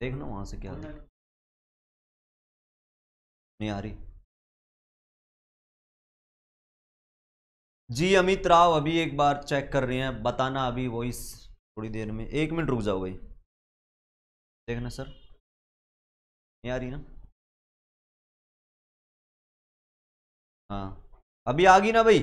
देखना वहां से क्या हाँ, नहीं आ रही जी अमित राव अभी एक बार चेक कर रहे हैं बताना अभी वॉइस थोड़ी देर में एक मिनट रुक जाओ भाई देखना सर नहीं आ रही ना हाँ अभी आ गई ना भाई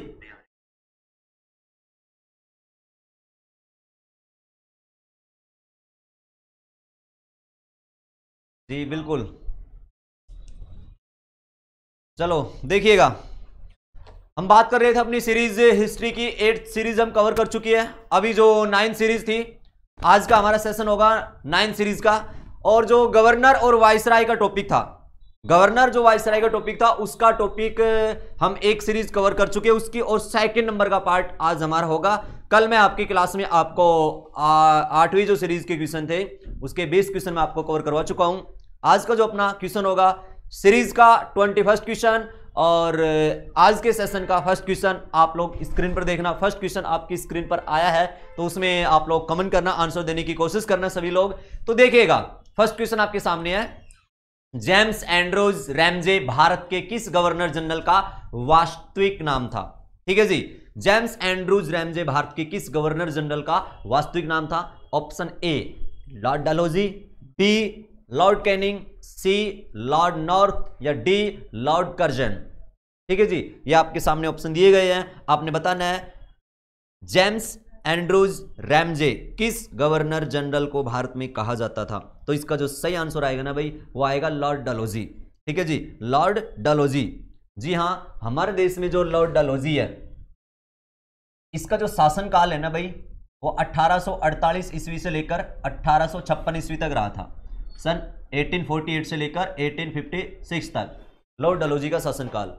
जी बिल्कुल चलो देखिएगा हम बात कर रहे थे अपनी सीरीज हिस्ट्री की एट सीरीज हम कवर कर चुकी है अभी जो नाइन सीरीज थी आज का हमारा सेशन होगा नाइन सीरीज का और जो गवर्नर और वाइसराय का टॉपिक था गवर्नर जो वाइसराय का टॉपिक था उसका टॉपिक हम एक सीरीज कवर कर चुके हैं उसकी और सेकंड नंबर का पार्ट आज हमारा होगा कल मैं आपकी क्लास में आपको आठवीं जो सीरीज के क्वेश्चन थे उसके बेस क्वेश्चन में आपको कवर करवा चुका हूं आज का जो अपना क्वेश्चन होगा सीरीज का ट्वेंटी फर्स्ट क्वेश्चन और आज के सेशन का फर्स्ट क्वेश्चन आप लोग स्क्रीन पर देखना फर्स्ट क्वेश्चन आपकी स्क्रीन पर आया है तो उसमें आप लोग कमेंट करना आंसर देने की कोशिश करना सभी लोग तो देखिएगा फर्स्ट क्वेश्चन आपके सामने है जेम्स एंड्रोज रैमजे भारत के किस गवर्नर जनरल का वास्तविक नाम था ठीक है जी जेम्स एंड्रूज रैमजे भारत के किस गवर्नर जनरल का वास्तविक नाम था option A lord Dalhousie B lord Canning C lord North या डी लॉर्ड कर्जन ठीक है जी ये आपके सामने ऑप्शन दिए गए हैं आपने बताना है जेम्स एंड्रूज रैमजे किस गवर्नर जनरल को भारत में कहा जाता था तो इसका जो सही आंसर आएगा ना भाई वो आएगा लॉर्ड डलोजी ठीक है जी लॉर्ड डलोजी जी हाँ हमारे देश में जो लॉर्ड डलोजी है इसका जो शासन काल है ना भाई वो 1848 ईस्वी से लेकर 1856 ईस्वी तक रहा था सन 1848 से लेकर 1856 तक लॉर्ड डलोजी का शासनकाल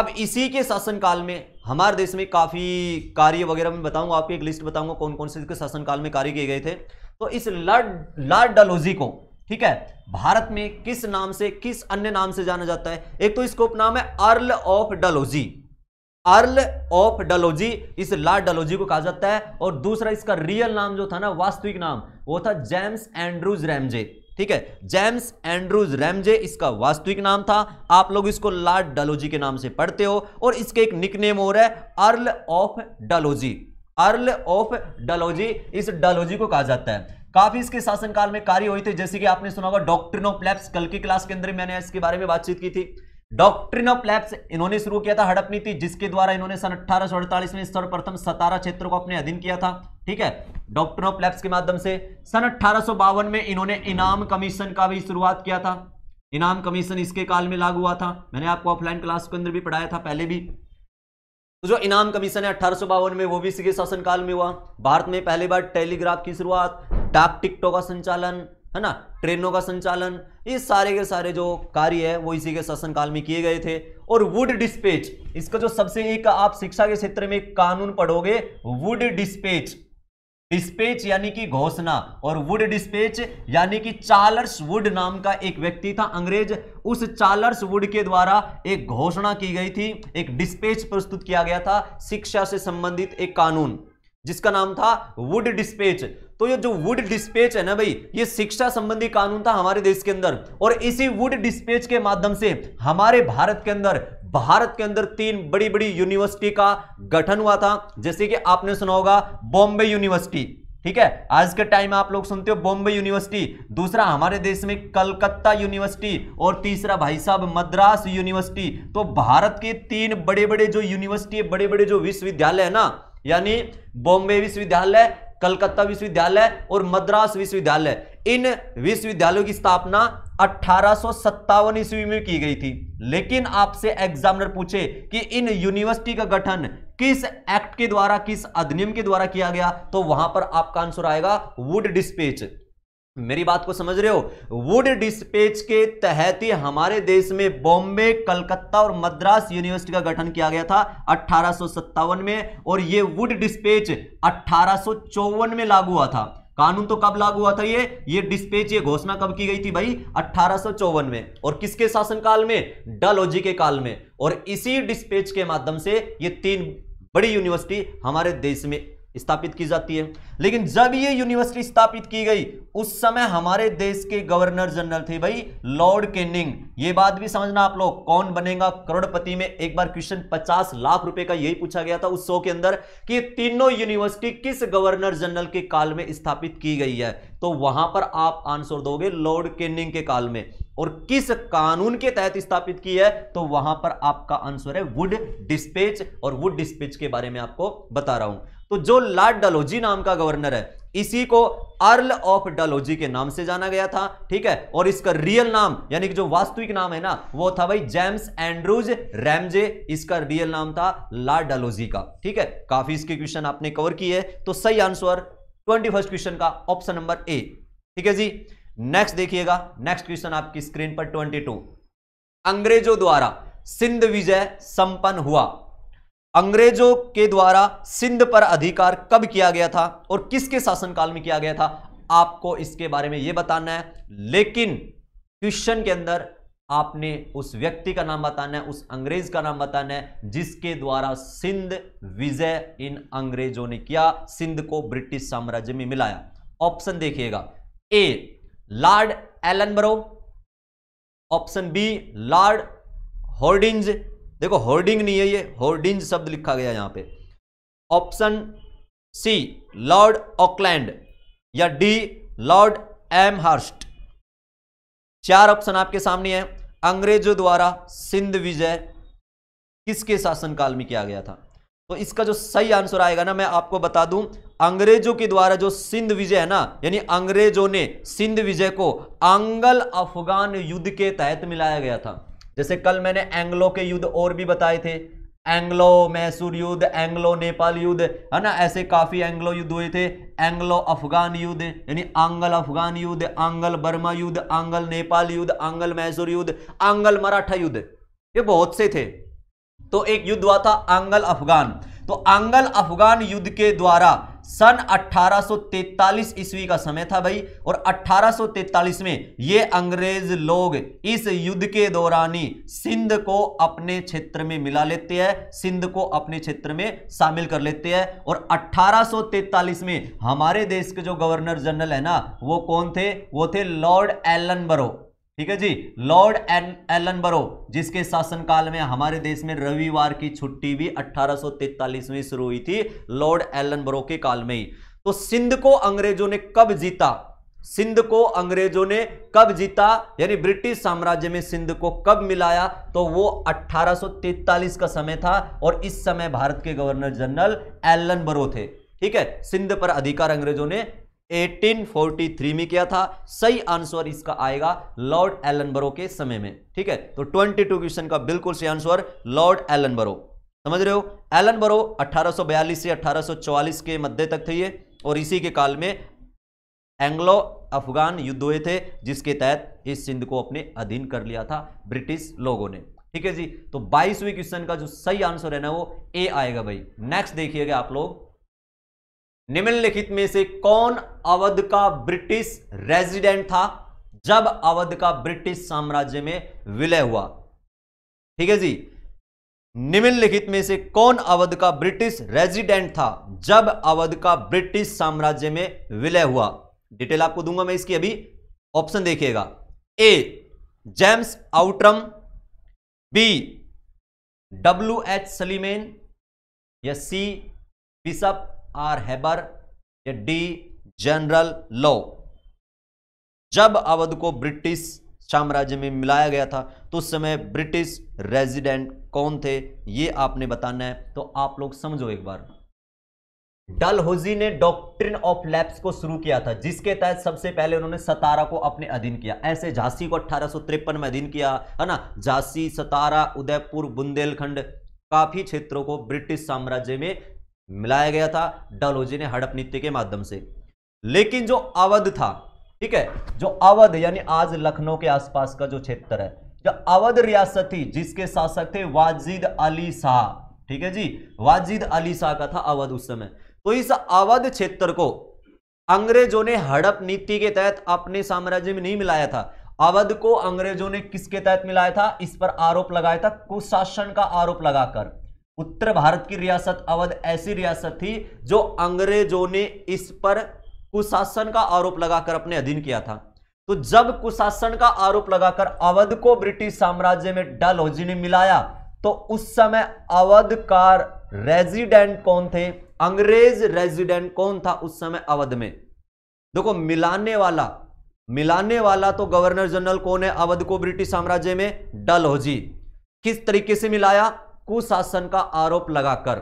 अब इसी के शासनकाल में हमारे देश में काफ़ी कार्य वगैरह मैं बताऊंगा आपकी एक लिस्ट बताऊंगा कौन कौन से इसके शासनकाल में कार्य किए गए थे तो इस लॉर्ड लॉर्ड डलोजी को ठीक है भारत में किस नाम से किस अन्य नाम से जाना जाता है एक तो इसको उपनाम है earl of Dalhousie earl of Dalhousie इस लॉर्ड डलोजी को कहा जाता है और दूसरा इसका रियल नाम जो था ना वास्तविक नाम वो था जेम्स एंड्रूज रैमजे ठीक है जेम्स एंड्रूज रेमजे इसका वास्तविक नाम था आप लोग इसको लॉर्ड डलोजी के नाम से पढ़ते हो और इसके एक निकनेम हो रहा है earl of Dalhousie earl of Dalhousie इस डलोजी को कहा जाता है काफी इसके शासनकाल में कार्य हुए थे जैसे कि आपने सुना होगा डॉक्ट्रिन ऑफ लैप्स कल की क्लास के अंदर मैंने इसके बारे में बातचीत की थी डॉक्ट्रिन ऑफ लैप्स इन्होंने शुरू किया था हड़प नीति जिसके द्वारा इन्होंने सन अठारह में सर्वप्रथम सतारा क्षेत्र को अपने अधीन किया था ठीक है डॉक्ट्रिन ऑफ लैप्स के माध्यम से सन अठारह में इन्होंने इनाम कमीशन का भी शुरुआत किया था इनाम कमीशन इसके काल में लागू हुआ था मैंने आपको ऑफलाइन क्लास के अंदर भी पढ़ाया था पहले भी तो जो इनाम कमीशन है अठारह में वो भी शासन काल में हुआ भारत में पहली बार टेलीग्राफ की शुरुआत डाक टिकटों का संचालन है ना ट्रेनों का संचालन ये सारे के सारे जो कार्य है वो इसी के शासन काल में किए गए थे और वुड डिस्पेच इसका जो सबसे एक आप शिक्षा के क्षेत्र में कानून पढ़ोगे वुड डिस्पेच डिस्पेच यानी कि घोषणा और वुड डिस्पेच यानी कि चार्ल्स वुड नाम का एक व्यक्ति था अंग्रेज उस चार्ल्स वुड के द्वारा एक घोषणा की गई थी एक डिस्पेच प्रस्तुत किया गया था शिक्षा से संबंधित एक कानून जिसका नाम था वुड डिस्पेच तो ये जो वुड डिस्पेच है ना भाई ये शिक्षा संबंधी कानून था हमारे देश के अंदर और इसी वुड डिस्पेच के माध्यम से हमारे भारत के अंदर भारत के अंदर तीन बड़ी बड़ी यूनिवर्सिटी का गठन हुआ था जैसे कि आपने सुना होगा बॉम्बे यूनिवर्सिटी ठीक है आज के टाइम आप लोग सुनते हो बॉम्बे यूनिवर्सिटी दूसरा हमारे देश में कलकत्ता यूनिवर्सिटी और तीसरा भाई साहब मद्रास यूनिवर्सिटी तो भारत के तीन बड़े बड़े जो यूनिवर्सिटी बड़े बड़े जो विश्वविद्यालय है ना यानी बॉम्बे विश्वविद्यालय कलकत्ता विश्वविद्यालय और मद्रास विश्वविद्यालय इन विश्वविद्यालयों की स्थापना अठारह ईस्वी में की गई थी लेकिन आपसे एग्जामिनर पूछे कि इन यूनिवर्सिटी का गठन किस एक्ट के द्वारा किस अधिनियम के द्वारा किया गया तो वहां पर आपका आंसर आएगा वुड डिस्पेच मेरी बात को समझ रहे हो वुड डिस्पेच के तहत ही हमारे देश में बॉम्बे कलकत्ता और मद्रास यूनिवर्सिटी का गठन किया गया था अठारह में और ये वुड डिस्पेच अठारह में लागू हुआ था कानून तो कब लागू हुआ था ये ये डिस्पेच ये घोषणा कब की गई थी भाई अठारह में और किसके शासनकाल में डलोजी के काल में और इसी डिस्पेच के माध्यम से ये तीन बड़ी यूनिवर्सिटी हमारे देश में स्थापित की जाती है लेकिन जब ये यूनिवर्सिटी स्थापित की गई उस समय हमारे देश के गवर्नर जनरल थे भाई लॉर्ड केनिंग ये बात भी समझना आप लोग कौन बनेगा करोड़पति में एक बार क्वेश्चन 50 लाख रुपए का यही पूछा गया था उस शो के अंदर कि तीनों यूनिवर्सिटी किस गवर्नर जनरल के काल में स्थापित की गई है तो वहां पर आप आंसर दोगे लॉर्ड केनिंग के काल में और किस कानून के तहत स्थापित की है तो वहां पर आपका आंसर है वुड डिस्पेच और वुड डिस्पेच के बारे में आपको बता रहा हूं तो जो लॉर्ड डलोजी नाम का गवर्नर है इसी को अर्ल ऑफ डलोजी के नाम से जाना गया था ठीक है और इसका रियल नाम यानी कि जो वास्तविक नाम है ना वो था भाई जेम्स एंड्रूज रैमजे इसका रियल नाम था लॉर्ड डलोजी का ठीक है काफी इसके क्वेश्चन आपने कवर किए तो सही आंसर ट्वेंटी फर्स्ट क्वेश्चन का ऑप्शन नंबर ए ठीक है जी नेक्स्ट देखिएगा नेक्स्ट क्वेश्चन आपकी स्क्रीन पर ट्वेंटी टू अंग्रेजों द्वारा सिंध विजय संपन्न हुआ अंग्रेजों के द्वारा सिंध पर अधिकार कब किया गया था और किसके शासनकाल में किया गया था आपको इसके बारे में यह बताना है लेकिन क्वेश्चन के अंदर आपने उस व्यक्ति का नाम बताना है उस अंग्रेज का नाम बताना है जिसके द्वारा सिंध विजय इन अंग्रेजों ने किया सिंध को ब्रिटिश साम्राज्य में मिलाया ऑप्शन देखिएगा A lord Ellenborough option B lord Hardinge देखो होर्डिंग नहीं है ये होर्डिंग शब्द लिखा गया यहां पे ऑप्शन सी लॉर्ड ऑकलैंड या डी लॉर्ड एम हर्स्ट चार ऑप्शन आपके सामने हैं अंग्रेजों द्वारा सिंध विजय किसके शासनकाल में किया गया था तो इसका जो सही आंसर आएगा ना मैं आपको बता दूं अंग्रेजों के द्वारा जो सिंध विजय है ना यानी अंग्रेजों ने सिंध विजय को आंगल अफगान युद्ध के तहत मिलाया गया था जैसे कल मैंने एंग्लो के युद्ध और भी बताए थे एंग्लो मैसूर युद्ध एंग्लो नेपाल युद्ध है ना ऐसे काफ़ी एंग्लो युद्ध हुए थे एंग्लो अफगान युद्ध यानी आंगल अफगान युद्ध आंगल बर्मा युद्ध आंगल नेपाल युद्ध आंगल मैसूर युद्ध आंगल मराठा युद्ध ये बहुत से थे तो एक युद्ध हुआ था आंगल अफगान तो आंगल अफगान युद्ध के द्वारा सन 1843 ईस्वी का समय था भाई और 1843 में ये अंग्रेज लोग इस युद्ध के दौरान ही सिंध को अपने क्षेत्र में मिला लेते हैं सिंध को अपने क्षेत्र में शामिल कर लेते हैं और 1843 में हमारे देश के जो गवर्नर जनरल है ना वो कौन थे वो थे लॉर्ड बरो ठीक है जी लॉर्ड एन बरो जिसके शासनकाल में हमारे देश में रविवार की छुट्टी भी 1843 में शुरू हुई थी लॉर्ड एलनबरो के काल में ही तो सिंध को अंग्रेजों ने कब जीता सिंध को अंग्रेजों ने कब जीता यानी ब्रिटिश साम्राज्य में सिंध को कब मिलाया तो वो 1843 का समय था और इस समय भारत के गवर्नर जनरल एलन बरो थे ठीक है सिंध पर अधिकार अंग्रेजों ने 1843 में किया था सही आंसर इसका आएगा लॉर्ड एलनबरो के समय में ठीक है तो 22 क्वेश्चन का बिल्कुल सही आंसर लॉर्ड एलनबरो समझ रहे हो एलनबरो 1842 से 1844 के मध्य तक थे ये और इसी के काल में एंग्लो अफगान युद्ध हुए थे जिसके तहत इस सिंध को अपने अधीन कर लिया था ब्रिटिश लोगों ने ठीक है जी तो बाईसवें क्वेश्चन का जो सही आंसर है ना वो ए आएगा भाई नेक्स्ट देखिएगा आप लोग निम्नलिखित में से कौन अवध का ब्रिटिश रेजिडेंट था जब अवध का ब्रिटिश साम्राज्य में विलय हुआ ठीक है जी निम्नलिखित में से कौन अवध का ब्रिटिश रेजिडेंट था जब अवध का ब्रिटिश साम्राज्य में विलय हुआ डिटेल आपको दूंगा मैं इसकी अभी ऑप्शन देखिएगा A James Outram B W H Sleeman या सी बिशप आर हैबर या डी जनरल लॉ जब अवध को ब्रिटिश साम्राज्य में मिलाया गया था तो उस समय ब्रिटिश रेजिडेंट कौन थे ये आपने बताना है तो आप लोग समझो एक बार डलहोजी ने डॉक्ट्रिन ऑफ लैप्स को शुरू किया था जिसके तहत सबसे पहले उन्होंने सतारा को अपने अधीन किया ऐसे झांसी को अठारह में अधीन किया है ना झांसी सतारा उदयपुर बुंदेलखंड काफी क्षेत्रों को ब्रिटिश साम्राज्य में मिलाया गया था डालोजी ने हड़प नृत्य के माध्यम से लेकिन जो अवध था ठीक है जो अवध यानी आज लखनऊ के आसपास का जो क्षेत्र है जो अवध रियासत थी जिसके शासक थे वाजिद अली शाह ठीक है जी वाजिद अली शाह का था अवध उस समय तो इस अवध क्षेत्र को अंग्रेजों ने हड़प नीति के तहत अपने साम्राज्य में नहीं मिलाया था अवध को अंग्रेजों ने किसके तहत मिलाया था इस पर आरोप लगाया था कुशासन का आरोप लगाकर उत्तर भारत की रियासत अवध ऐसी रियासत थी जो अंग्रेजों ने इस पर कुशासन का आरोप लगाकर अपने अधीन किया था तो जब कुशासन का आरोप लगाकर अवध को ब्रिटिश साम्राज्य में डल ने मिलाया तो उस समय अवध का रेजिडेंट कौन थे अंग्रेज रेजिडेंट कौन था उस समय अवध में देखो मिलाने वाला मिलाने वाला तो गवर्नर जनरल कौन है अवध को ब्रिटिश साम्राज्य में डलहौजी किस तरीके से मिलाया कुशासन का आरोप लगाकर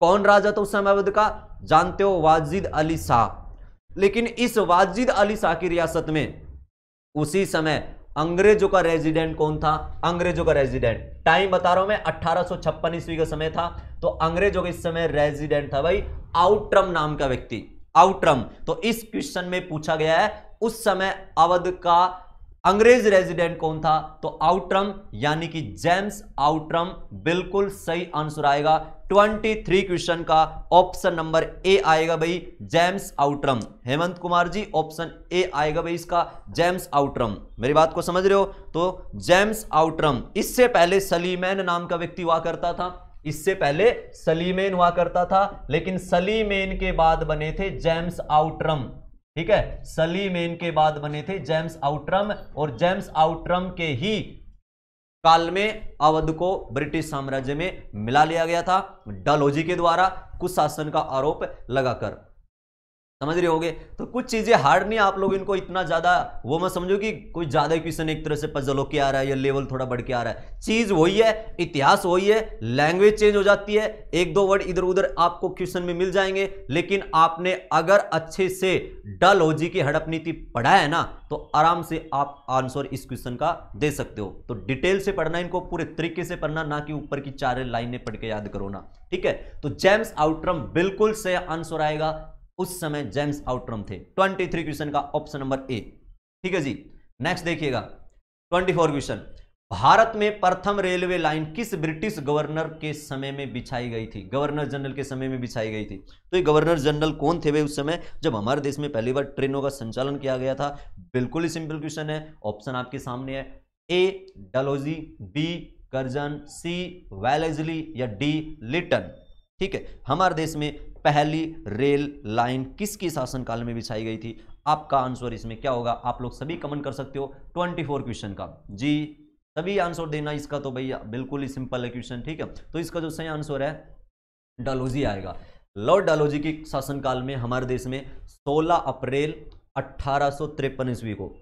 कौन राजा था उस समय अवध का जानते हो वाजिद अली शाह लेकिन इस वाजिद अली शाह की रियासत में उसी समय अंग्रेजों का रेजिडेंट कौन था अंग्रेजों का रेजिडेंट टाइम बता रहा हूं मैं अट्ठारह ईस्वी का समय था तो अंग्रेजों का इस समय रेजिडेंट था भाई आउट्रम नाम का व्यक्ति आउट्रम तो इस क्वेश्चन में पूछा गया है उस समय अवध का अंग्रेज रेजिडेंट कौन था तो आउट्रम यानी कि जेम्स आउट्रम बिल्कुल सही आंसर आएगा 23 क्वेश्चन का ऑप्शन नंबर ए आएगा भाई James Outram Hemant Kumar ji option A आएगा भाई इसका जेम्स आउट्रम मेरी बात को समझ रहे हो तो जेम्स आउट्रम इससे पहले सलीमैन नाम का व्यक्ति हुआ करता था इससे पहले सलीमेन हुआ करता था लेकिन सलीमेन के बाद बने थे जेम्स आउट्रम ठीक है सली मेन के बाद बने थे जेम्स आउट्रम और जेम्स आउट्रम के ही काल में अवध को ब्रिटिश साम्राज्य में मिला लिया गया था डालोजी के द्वारा कुछ शासन का आरोप लगाकर समझ रहे होंगे तो कुछ चीज़ें हार्ड नहीं आप लोग इनको इतना ज़्यादा वो मैं समझो कि कुछ ज़्यादा क्वेश्चन एक तरह से पजल होके आ रहा है या लेवल थोड़ा बढ़ के आ रहा है चीज़ वही है इतिहास वही है लैंग्वेज चेंज हो जाती है एक दो वर्ड इधर उधर आपको क्वेश्चन में मिल जाएंगे लेकिन आपने अगर अच्छे से डल होजी की हड़प नीति पढ़ा है ना तो आराम से आप आंसर इस क्वेश्चन का दे सकते हो तो डिटेल से पढ़ना इनको पूरे तरीके से पढ़ना ना कि ऊपर की चार लाइनें पढ़ के याद करो ना ठीक है तो जेम्स आउटरम बिल्कुल से आंसर आएगा उस समय जेम्स आउट्रम थे ट्वेंटी थ्री क्वेश्चन का ऑप्शन नंबर ए ठीक है जी नेक्स्ट देखिएगा ट्वेंटी फोर क्वेश्चन भारत में प्रथम रेलवे लाइन किस ब्रिटिश गवर्नर के समय में बिछाई गई थी गवर्नर जनरल के समय में बिछाई गई थी तो ये गवर्नर जनरल कौन थे वे उस समय जब हमारे देश में पहली बार ट्रेनों का संचालन किया गया था बिल्कुल ही सिंपल क्वेश्चन है ऑप्शन आपके सामने है A Dalhousie B Curzon C Wellesley या डी लिटन ठीक है हमारे देश में पहली रेल लाइन किसकी शासनकाल में बिछाई गई थी आपका आंसर इसमें क्या होगा आप लोग सभी कमेंट कर सकते हो 24 क्वेश्चन का जी सभी आंसर देना इसका तो भैया बिल्कुल ही सिंपल है क्वेश्चन ठीक है तो इसका जो सही आंसर है डालोजी आएगा लॉर्ड डालोजी के शासनकाल में हमारे देश में 16 अप्रैल अट्ठारह ईस्वी को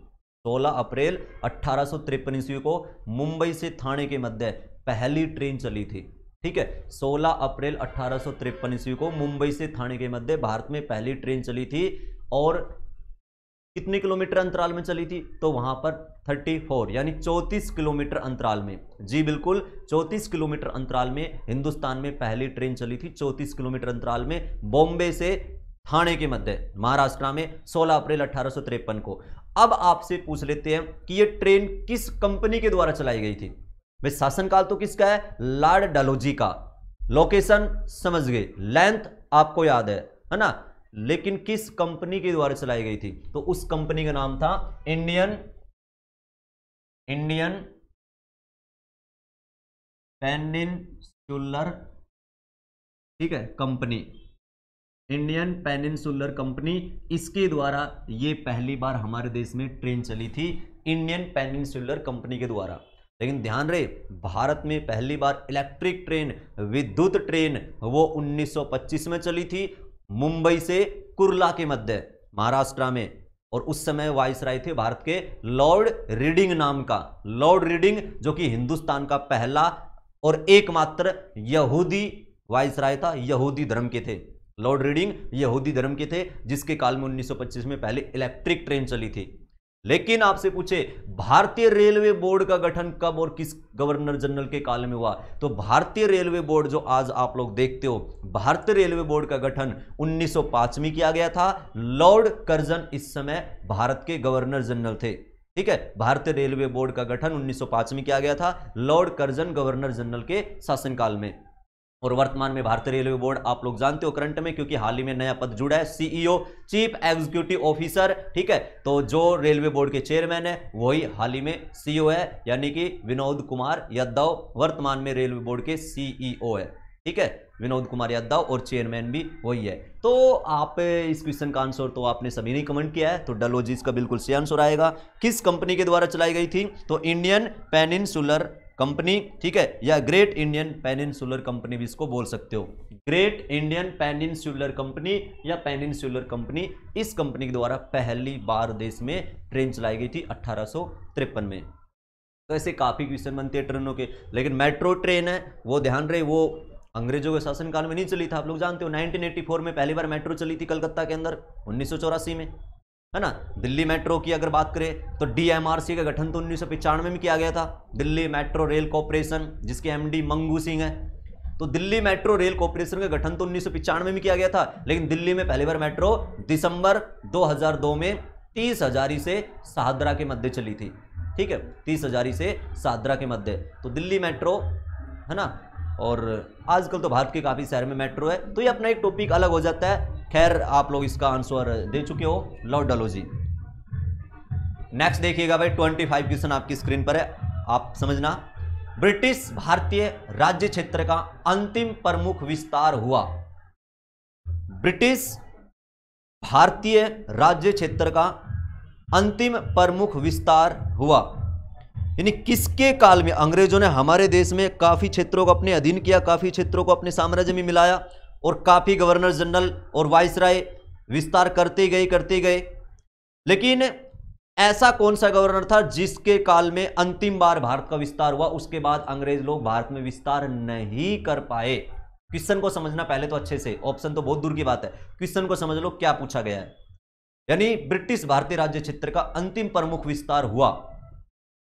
16 अप्रैल अट्ठारह ईस्वी को मुंबई से थाने के मध्य पहली ट्रेन चली थी ठीक है 16 अप्रैल अट्ठारह ईस्वी को मुंबई से थाने के मध्य भारत में पहली ट्रेन चली थी और कितने किलोमीटर अंतराल में चली थी तो वहां पर 34 यानी 34 किलोमीटर अंतराल में जी बिल्कुल 34 किलोमीटर अंतराल में हिंदुस्तान में पहली ट्रेन चली थी 34 किलोमीटर अंतराल में बॉम्बे से थाने के मध्य महाराष्ट्र में 16 अप्रैल अठारह को अब आपसे पूछ लेते हैं कि यह ट्रेन किस कंपनी के द्वारा चलाई गई थी भाई शासनकाल तो किसका है लॉर्ड डलोजी का लोकेशन समझ गए लेंथ आपको याद है है ना लेकिन किस कंपनी के द्वारा चलाई गई थी तो उस कंपनी का नाम था इंडियन इंडियन पेनिनसुलर ठीक है कंपनी इंडियन पेनिनसुलर कंपनी इसके द्वारा ये पहली बार हमारे देश में ट्रेन चली थी इंडियन पेनिनसुलर कंपनी के द्वारा लेकिन ध्यान रहे भारत में पहली बार इलेक्ट्रिक ट्रेन विद्युत ट्रेन वो 1925 में चली थी मुंबई से कुरला के मध्य महाराष्ट्र में और उस समय वाइस राय थे भारत के लॉर्ड रीडिंग नाम का लॉर्ड रीडिंग जो कि हिंदुस्तान का पहला और एकमात्र यहूदी वाइस राय था यहूदी धर्म के थे लॉर्ड रीडिंग यहूदी धर्म के थे जिसके काल में 1925 में पहले इलेक्ट्रिक ट्रेन चली थी लेकिन आपसे पूछे भारतीय रेलवे बोर्ड का गठन कब और किस गवर्नर जनरल के काल में हुआ तो भारतीय रेलवे बोर्ड जो आज आप लोग देखते हो भारतीय रेलवे बोर्ड का गठन उन्नीस में किया गया था लॉर्ड कर्जन इस समय भारत के गवर्नर जनरल थे ठीक है भारतीय रेलवे बोर्ड का गठन 1905 में किया गया था लॉर्ड कर्जन गवर्नर जनरल के शासनकाल में और वर्तमान में भारतीय रेलवे बोर्ड आप लोग जानते हो करंट में क्योंकि हाल ही में नया पद जुड़ा है सीईओ चीफ एग्जीक्यूटिव ऑफिसर ठीक है तो जो रेलवे बोर्ड के चेयरमैन है वही हाल ही में सीईओ e है यानी कि विनोद कुमार यादव वर्तमान में रेलवे बोर्ड के सीईओ e है ठीक है विनोद कुमार यादव और चेयरमैन भी वही है तो आप इस क्वेश्चन का आंसर तो आपने सभी ने कमेंट किया है तो डलोजीज का बिल्कुल सही आंसर आएगा किस कंपनी के द्वारा चलाई गई थी तो इंडियन पेनिनसुलर कंपनी ठीक है या ग्रेट इंडियन पेनिनसुलर कंपनी भी इसको बोल सकते हो ग्रेट इंडियन पेनिनसुलर कंपनी या पेनिनसुलर कंपनी इस कंपनी के द्वारा पहली बार देश में ट्रेन चलाई गई थी अट्ठारह में तो ऐसे काफ़ी क्वेश्चन बनते हैं ट्रेनों के लेकिन मेट्रो ट्रेन है वो ध्यान रहे वो अंग्रेजों के शासनकाल में नहीं चली था आप लोग जानते हो 1984 में पहली बार मेट्रो चली थी कलकत्ता के अंदर उन्नीस में है ना दिल्ली मेट्रो की अगर बात करें तो डीएमआरसी का गठन तो उन्नीस में किया गया था दिल्ली मेट्रो रेल कॉरपोरेशन जिसके एमडी मंगू सिंह है तो दिल्ली मेट्रो रेल कॉरपोरेशन का गठन तो उन्नीस में किया गया था लेकिन दिल्ली में पहली बार मेट्रो दिसंबर 2002 में तीस हजारी से सादरा के मध्य चली थी ठीक है तीस हजारी से सादरा के मध्य तो दिल्ली मेट्रो है ना और आजकल तो भारत के काफ़ी शहर में मेट्रो है तो ये अपना एक टॉपिक अलग हो जाता है खैर आप लोग इसका आंसर दे चुके हो लॉ डलो जी नेक्स्ट देखिएगा भाई ट्वेंटी फाइव क्वेश्चन आपकी स्क्रीन पर है आप समझना ब्रिटिश भारतीय राज्य क्षेत्र का अंतिम प्रमुख विस्तार हुआ ब्रिटिश भारतीय राज्य क्षेत्र का अंतिम प्रमुख विस्तार हुआ यानी किसके काल में अंग्रेजों ने हमारे देश में काफ़ी क्षेत्रों को अपने अधीन किया काफ़ी क्षेत्रों को अपने साम्राज्य में मिलाया और काफ़ी गवर्नर जनरल और राय विस्तार करते गए करते गए लेकिन ऐसा कौन सा गवर्नर था जिसके काल में अंतिम बार भारत का विस्तार हुआ उसके बाद अंग्रेज लोग भारत में विस्तार नहीं कर पाए क्वेश्चन को समझना पहले तो अच्छे से ऑप्शन तो बहुत दूर की बात है क्वेश्चन को समझ लो क्या पूछा गया है यानी ब्रिटिश भारतीय राज्य क्षेत्र का अंतिम प्रमुख विस्तार हुआ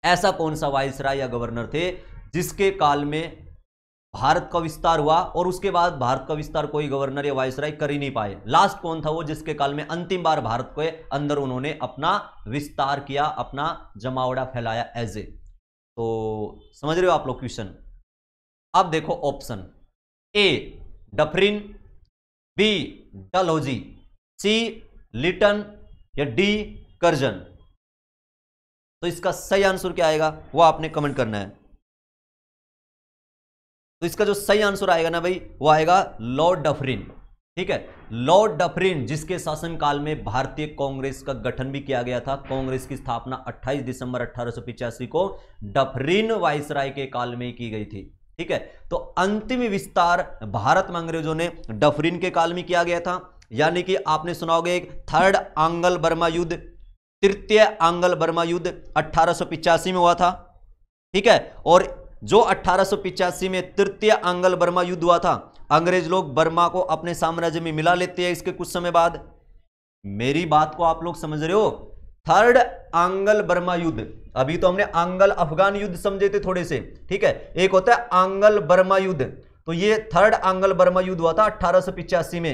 ऐसा कौन सा वायसराय या गवर्नर थे जिसके काल में भारत का विस्तार हुआ और उसके बाद भारत का विस्तार कोई गवर्नर या वायसराय कर ही नहीं पाए लास्ट कौन था वो जिसके काल में अंतिम बार भारत के अंदर उन्होंने अपना विस्तार किया अपना जमावड़ा फैलाया एज ए तो समझ रहे हो आप लोग क्वेश्चन अब देखो option A Dufferin B Dalhousie C Lytton या डी करजन तो इसका सही आंसर क्या आएगा वो आपने कमेंट करना है तो इसका जो सही आंसर आएगा ना भाई वो आएगा लॉर्ड डफरिन ठीक है लॉर्ड डफरिन जिसके शासनकाल में भारतीय कांग्रेस का गठन भी किया गया था कांग्रेस की स्थापना 28 दिसंबर अठारह को डफरिन वाइसराय के काल में की गई थी ठीक है तो अंतिम विस्तार भारत में अंग्रेजों ने डफरिन के काल में किया गया था यानी कि आपने सुना होगा एक थर्ड आंगल बर्मा युद्ध तृतीय आंगल बर्मा युद्ध अट्ठारह में हुआ था ठीक है और जो अट्ठारह में तृतीय आंगल बर्मा युद्ध हुआ था अंग्रेज लोग बर्मा को अपने साम्राज्य में मिला लेते हैं इसके कुछ समय बाद मेरी बात को आप लोग समझ रहे हो थर्ड आंगल बर्मा युद्ध अभी तो हमने आंगल अफगान युद्ध समझे थे थोड़े से ठीक है एक होता है आंगल बर्मा युद्ध तो ये थर्ड आंगल बर्मा युद्ध हुआ था अट्ठारह में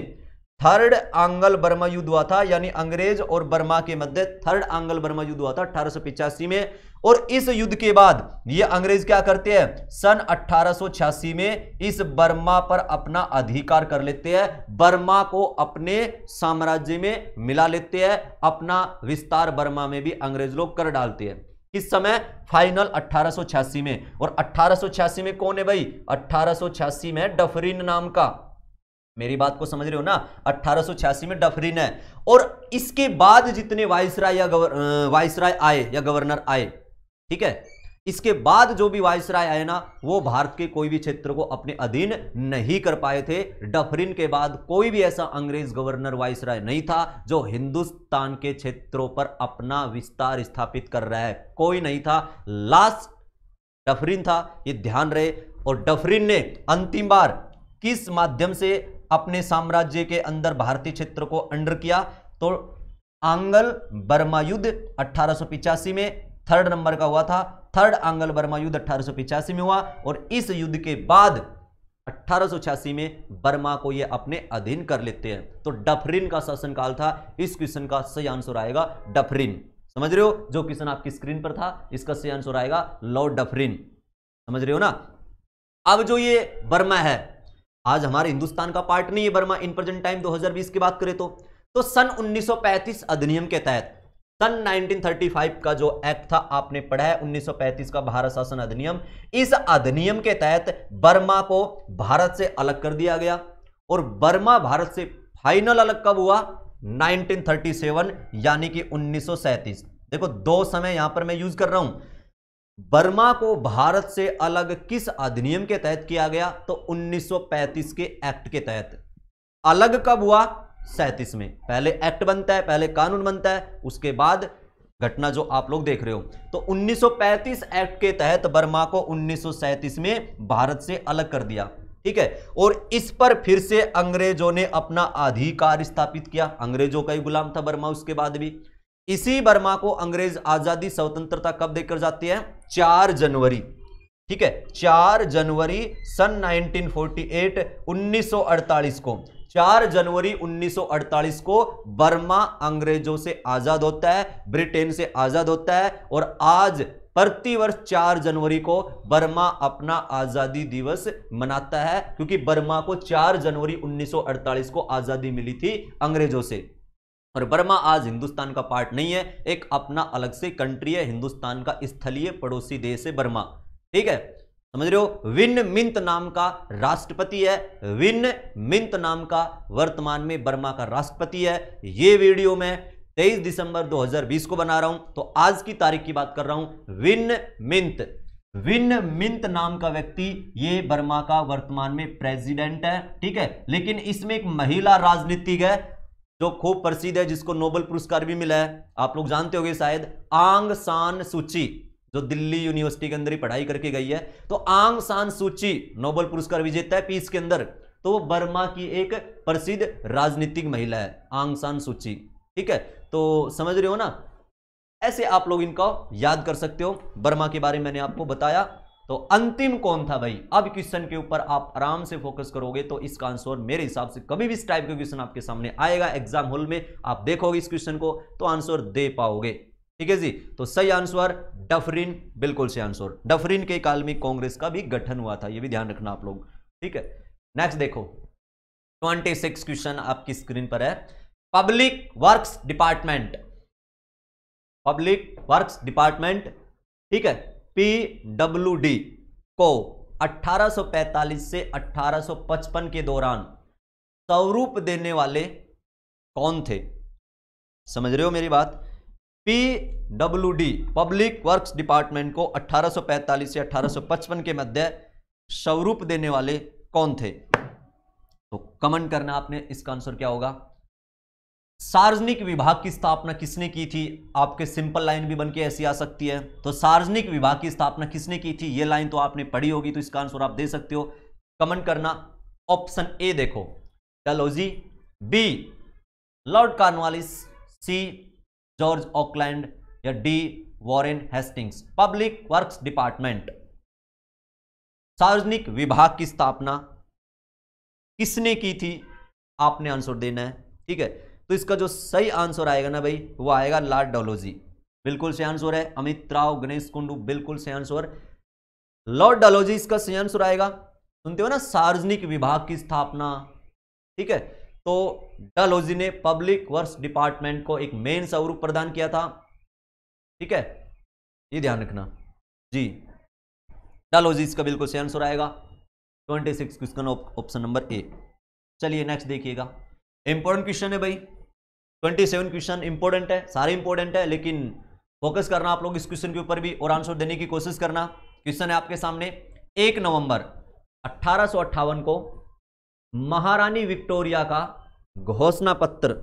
थर्ड आंगल बर्मा युद्ध हुआ था यानी अंग्रेज और बर्मा के मध्य थर्ड आंगल बर्मा युद्ध हुआ था अठारह में और इस युद्ध के बाद ये अंग्रेज क्या करते हैं सन 1886 में इस बर्मा पर अपना अधिकार कर लेते हैं बर्मा को अपने साम्राज्य में मिला लेते हैं अपना विस्तार बर्मा में भी अंग्रेज लोग कर डालते हैं किस समय फाइनल 1886 में और 1886 में कौन है भाई 1886 में डफरीन नाम का मेरी बात को समझ रहे हो ना 1886 में डफरी ने और इसके बाद जितने वाइसराय या वाइसराय आए या गवर्नर आए ठीक है इसके बाद जो भी वायसराय आए ना वो भारत के कोई भी क्षेत्र को अपने अधीन नहीं कर पाए थे डफरिन के बाद कोई भी ऐसा अंग्रेज गवर्नर वायसराय नहीं था जो हिंदुस्तान के क्षेत्रों पर अपना विस्तार स्थापित कर रहा है कोई नहीं था लास्ट डफरिन था ये ध्यान रहे और डफरिन ने अंतिम बार किस माध्यम से अपने साम्राज्य के अंदर भारतीय क्षेत्र को अंडर किया तो आंगल बर्मा युद्ध अट्ठारह में थर्ड नंबर का हुआ था थर्ड आंगल बर्मा युद्ध अट्ठारह में हुआ और इस युद्ध के बाद अट्ठारह में बर्मा को ये अपने अधीन कर लेते हैं तो डफरिन का शासनकाल था इस क्वेश्चन का सही आंसर आएगा डफरिन समझ रहे हो जो क्वेश्चन आपकी स्क्रीन पर था इसका सही आंसर आएगा लॉर्ड डफरिन समझ रहे हो ना अब जो ये बर्मा है आज हमारे हिंदुस्तान का पार्ट नहीं है बर्मा इन प्रेजेंट टाइम 2020 की बात करें तो तो सन 1935 अधिनियम के तहत सन 1935 का जो एक्ट था आपने पढ़ा है 1935 का भारत शासन अधिनियम इस अधिनियम के तहत बर्मा को भारत से अलग कर दिया गया और बर्मा भारत से फाइनल अलग कब हुआ 1937 यानी कि 1937 देखो दो समय यहां पर मैं यूज कर रहा हूं बर्मा को भारत से अलग किस अधिनियम के तहत किया गया तो 1935 के एक्ट के तहत अलग कब हुआ सैंतीस में पहले एक्ट बनता है पहले कानून बनता है उसके बाद घटना जो आप लोग देख रहे हो तो 1935 एक्ट के तहत बर्मा को 1937 में भारत से अलग कर दिया ठीक है और इस पर फिर से अंग्रेजों ने अपना अधिकार स्थापित किया अंग्रेजों का ही गुलाम था बर्मा उसके बाद भी इसी बर्मा को अंग्रेज आजादी स्वतंत्रता कब देकर जाती है चार जनवरी ठीक है चार जनवरी सन 1948 1948 को चार जनवरी 1948 को बर्मा अंग्रेजों से आजाद होता है ब्रिटेन से आजाद होता है और आज प्रतिवर्ष चार जनवरी को बर्मा अपना आजादी दिवस मनाता है क्योंकि बर्मा को चार जनवरी 1948 को आजादी मिली थी अंग्रेजों से और बर्मा आज हिंदुस्तान का पार्ट नहीं है एक अपना अलग से कंट्री है हिंदुस्तान का स्थलीय पड़ोसी देश है बर्मा ठीक है समझ रहे हो विन मिंत नाम का राष्ट्रपति है विन मिंत नाम का वर्तमान में बर्मा का राष्ट्रपति है ये वीडियो में 23 दिसंबर 2020 को बना रहा हूं तो आज की तारीख की बात कर रहा हूं विन मिंत विन मिंत नाम का व्यक्ति ये बर्मा का वर्तमान में प्रेसिडेंट है ठीक है लेकिन इसमें एक महिला राजनीतिक है जो खूब प्रसिद्ध है जिसको नोबल पुरस्कार भी मिला है आप लोग जानते होंगे शायद आंग सान सूची जो दिल्ली यूनिवर्सिटी के अंदर ही पढ़ाई करके गई है तो आंग सान सूची नोबल पुरस्कार विजेता है पीस के अंदर तो वो बर्मा की एक प्रसिद्ध राजनीतिक महिला है आंग सान सूची ठीक है तो समझ रहे हो ना ऐसे आप लोग इनका याद कर सकते हो बर्मा के बारे में मैंने आपको बताया तो अंतिम कौन था भाई अब क्वेश्चन के ऊपर आप आराम से फोकस करोगे तो इसका आंसर मेरे हिसाब से कभी भी इस टाइप का क्वेश्चन आपके सामने आएगा एग्जाम हॉल में आप देखोगे इस क्वेश्चन को तो आंसर दे पाओगे ठीक है जी तो सही आंसर डफरिन बिल्कुल सही आंसर डफरिन के काल में कांग्रेस का भी गठन हुआ था यह भी ध्यान रखना आप लोग ठीक है नेक्स्ट देखो ट्वेंटी सिक्स क्वेश्चन आपकी स्क्रीन पर है public works department public works department ठीक है पी डब्ल्यू डी को 1845 से 1855 के दौरान स्वरूप देने वाले कौन थे समझ रहे हो मेरी बात P W D public works department को 1845 से 1855 के मध्य स्वरूप देने वाले कौन थे तो कमेंट करना आपने इसका आंसर क्या होगा सार्वजनिक विभाग की स्थापना किसने की थी आपके सिंपल लाइन भी बनके ऐसी आ सकती है तो सार्वजनिक विभाग की स्थापना किसने की थी ये लाइन तो आपने पढ़ी होगी तो इसका आंसर आप दे सकते हो कमेंट करना ऑप्शन ए देखो जी B lord Cornwallis C George Auckland या D Warren Hastings public works department सार्वजनिक विभाग की स्थापना किसने की थी आपने आंसर देना है ठीक है तो इसका जो सही आंसर आएगा ना भाई वो आएगा लार्ड डालोजी बिल्कुल सही आंसर है अमित राव गणेश कुंडू बिल्कुल सही आंसर लॉर्ड डालोजी इसका सही आंसर आएगा सुनते हो ना सार्वजनिक विभाग की स्थापना ठीक है तो डलोजी ने पब्लिक वर्क डिपार्टमेंट को एक मेन स्वरूप प्रदान किया था ठीक है ये ध्यान रखना जी डालोजी इसका बिल्कुल सही आंसर आएगा twenty six question option number A चलिए नेक्स्ट देखिएगा इंपॉर्टेंट क्वेश्चन है भाई ट्वेंटी सेवन क्वेश्चन इंपॉर्टेंट है सारे इंपॉर्टेंट है लेकिन फोकस करना आप लोग इस क्वेश्चन के ऊपर भी और आंसर देने की कोशिश करना क्वेश्चन है आपके सामने एक नवंबर अट्ठारह को महारानी विक्टोरिया का घोषणा पत्र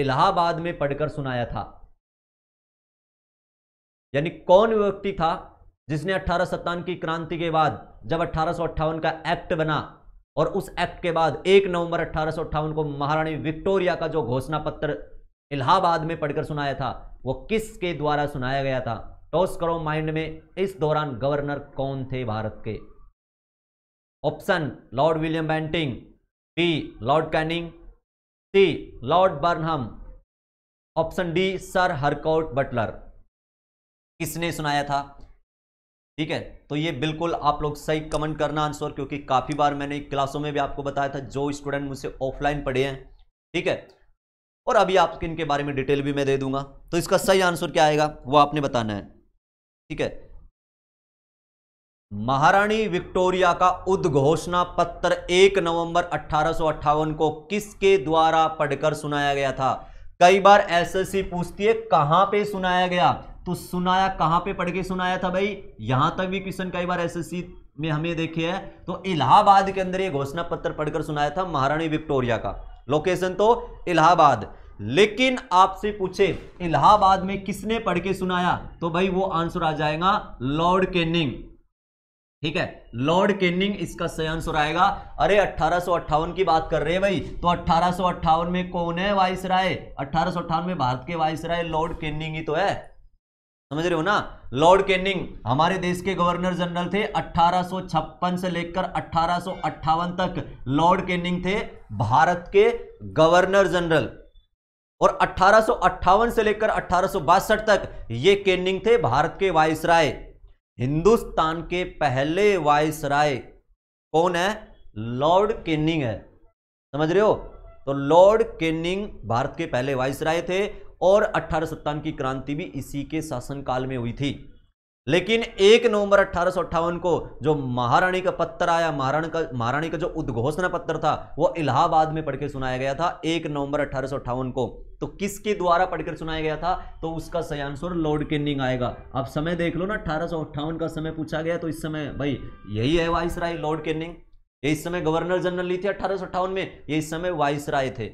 इलाहाबाद में पढ़कर सुनाया था यानी कौन व्यक्ति था जिसने अठारह की क्रांति के बाद जब अठारह का एक्ट बना और उस एक्ट के बाद एक नवंबर अठारह को महारानी विक्टोरिया का जो घोषणा पत्र इलाहाबाद में पढ़कर सुनाया था वो किस के द्वारा सुनाया गया था टॉस करो माइंड में इस दौरान गवर्नर कौन थे भारत के option lord William Bentinck B lord Canning C lord Burnham option D sir Harcourt Butler किसने सुनाया था ठीक है तो ये बिल्कुल आप लोग सही कमेंट करना आंसर क्योंकि काफ़ी बार मैंने क्लासों में भी आपको बताया था जो स्टूडेंट मुझसे ऑफलाइन पढ़े हैं ठीक है और अभी आपके इनके बारे में डिटेल भी मैं दे दूंगा तो इसका सही आंसर क्या आएगा वो आपने बताना है ठीक है महारानी विक्टोरिया का उद्घोषणा पत्र 1 नवंबर अठारह को किसके द्वारा पढ़कर सुनाया गया था कई बार एसएससी पूछती है कहां पे सुनाया गया तो सुनाया कहां पे पढ़ के सुनाया था भाई यहां तक भी क्वेश्चन कई बार एसएससी में हमें देखे हैं तो इलाहाबाद के अंदर ये घोषणा पत्र पढ़कर सुनाया था महारानी विक्टोरिया का लोकेशन तो इलाहाबाद लेकिन आपसे पूछे इलाहाबाद में किसने पढ़ के सुनाया तो भाई वो आंसर आ जाएगा लॉर्ड केनिंग ठीक है लॉर्ड केनिंग इसका सही आंसर आएगा अरे अट्ठारह की बात कर रहे हैं भाई तो अट्ठारह में कौन है वाइस राय अट्ठारह में भारत के वाइस राय लॉर्ड केनिंग ही तो है समझ रहे हो ना लॉर्ड कैनिंग हमारे देश के गवर्नर जनरल थे 1856 से लेकर अठारह तक लॉर्ड कैनिंग थे भारत के गवर्नर जनरल और अठारह से लेकर अठारह तक ये कैनिंग थे भारत के वायसराय हिंदुस्तान के पहले वायसराय कौन है लॉर्ड कैनिंग है समझ रहे हो तो लॉर्ड कैनिंग भारत के पहले वायसराय थे और अट्ठारह की क्रांति भी इसी के शासनकाल में हुई थी लेकिन एक नवंबर अट्ठारह को जो महारानी का पत्र आया महाराणी का महारानी का जो उद्घोषणा पत्र था वो इलाहाबाद में पढ़कर सुनाया गया था एक नवंबर अट्ठारह को तो किसके द्वारा पढ़कर सुनाया गया था तो उसका सयांसुर लॉर्ड किनिंग आएगा आप समय देख लो ना अठारह का समय पूछा गया तो इस समय भाई यही है वाइस राय लॉर्ड किनिंग ये इस समय गवर्नर जनरल ली थी अठारह में ये इस समय वाइस राय थे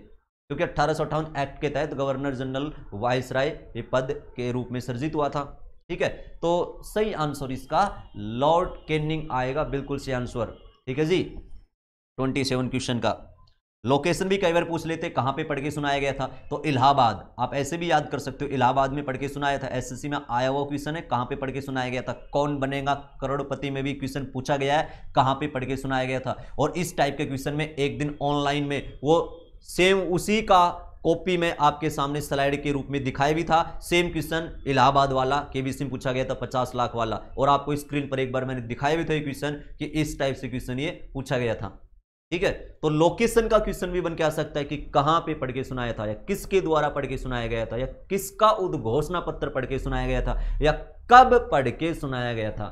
क्योंकि अट्ठारह एक्ट के तहत गवर्नर जनरल वाइस राय ये पद के रूप में सर्जित हुआ था ठीक है तो सही आंसर इसका लॉर्ड कैनिंग आएगा बिल्कुल सही आंसर ठीक है जी ट्वेंटी क्वेश्चन का लोकेशन भी कई बार पूछ लेते कहाँ पे पढ़ के सुनाया गया था तो इलाहाबाद आप ऐसे भी याद कर सकते हो इलाहाबाद में पढ़ के सुनाया था एसएससी में आया हुआ क्वेश्चन है कहाँ पे पढ़ के सुनाया गया था कौन बनेगा करोड़पति में भी क्वेश्चन पूछा गया है कहाँ पे पढ़ के सुनाया गया था और इस टाइप के क्वेश्चन में एक दिन ऑनलाइन में वो सेम उसी का कॉपी में आपके सामने स्लाइड के रूप में दिखाया भी था सेम क्वेश्चन इलाहाबाद वाला केबीसी में पूछा गया था पचास लाख वाला और आपको स्क्रीन पर एक बार मैंने दिखाया भी था क्वेश्चन कि इस टाइप से क्वेश्चन ये पूछा गया था ठीक है तो लोकेशन का क्वेश्चन भी बन के आ सकता है कि कहां पे पढ़ के सुनाया था या किसके द्वारा पढ़ के सुनाया गया था या किसका उद्घोषणा पत्र पढ़ के सुनाया गया था या कब पढ़ के सुनाया गया था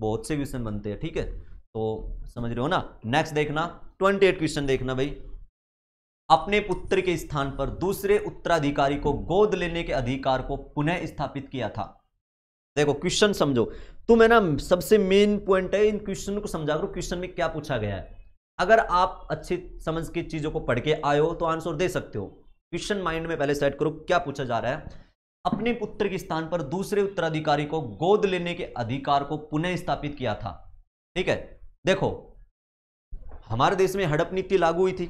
बहुत से क्वेश्चन बनते हैं ठीक है तो समझ रहे हो ना नेक्स्ट देखना ट्वेंटी एट क्वेश्चन देखना भाई अपने पुत्र के स्थान पर दूसरे उत्तराधिकारी को गोद लेने के अधिकार को पुनः स्थापित किया था देखो क्वेश्चन समझो तुम है ना सबसे मेन पॉइंट है इन क्वेश्चन को समझा करो क्वेश्चन में क्या पूछा गया है अगर आप अच्छी समझ की चीजों को पढ़ के आए हो तो आंसर दे सकते हो क्वेश्चन माइंड में पहले सेट करो क्या पूछा जा रहा है अपने पुत्र के स्थान पर दूसरे उत्तराधिकारी को गोद लेने के अधिकार को पुनः स्थापित किया था ठीक है देखो हमारे देश में हड़प नीति लागू हुई थी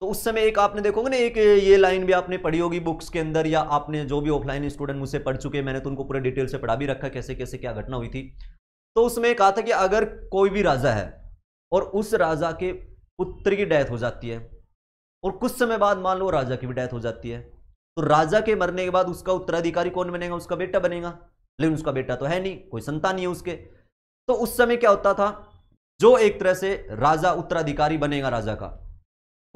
तो उस समय एक आपने देखोगे ना एक ये लाइन भी आपने पढ़ी होगी बुक्स के अंदर या आपने जो भी ऑफलाइन स्टूडेंट मुझसे पढ़ चुके हैं मैंने तो उनको पूरे डिटेल से पढ़ा भी रखा कैसे कैसे क्या घटना हुई थी तो उसमें कहा था कि अगर कोई भी राजा है और उस राजा के पुत्र की डेथ हो जाती है और कुछ समय बाद मान लो राजा की भी डेथ हो जाती है तो राजा के मरने के बाद उसका उत्तराधिकारी कौन बनेगा उसका बेटा बनेगा लेकिन उसका बेटा तो है नहीं कोई संतान नहीं है उसके तो उस समय क्या होता था जो एक तरह से राजा उत्तराधिकारी बनेगा राजा का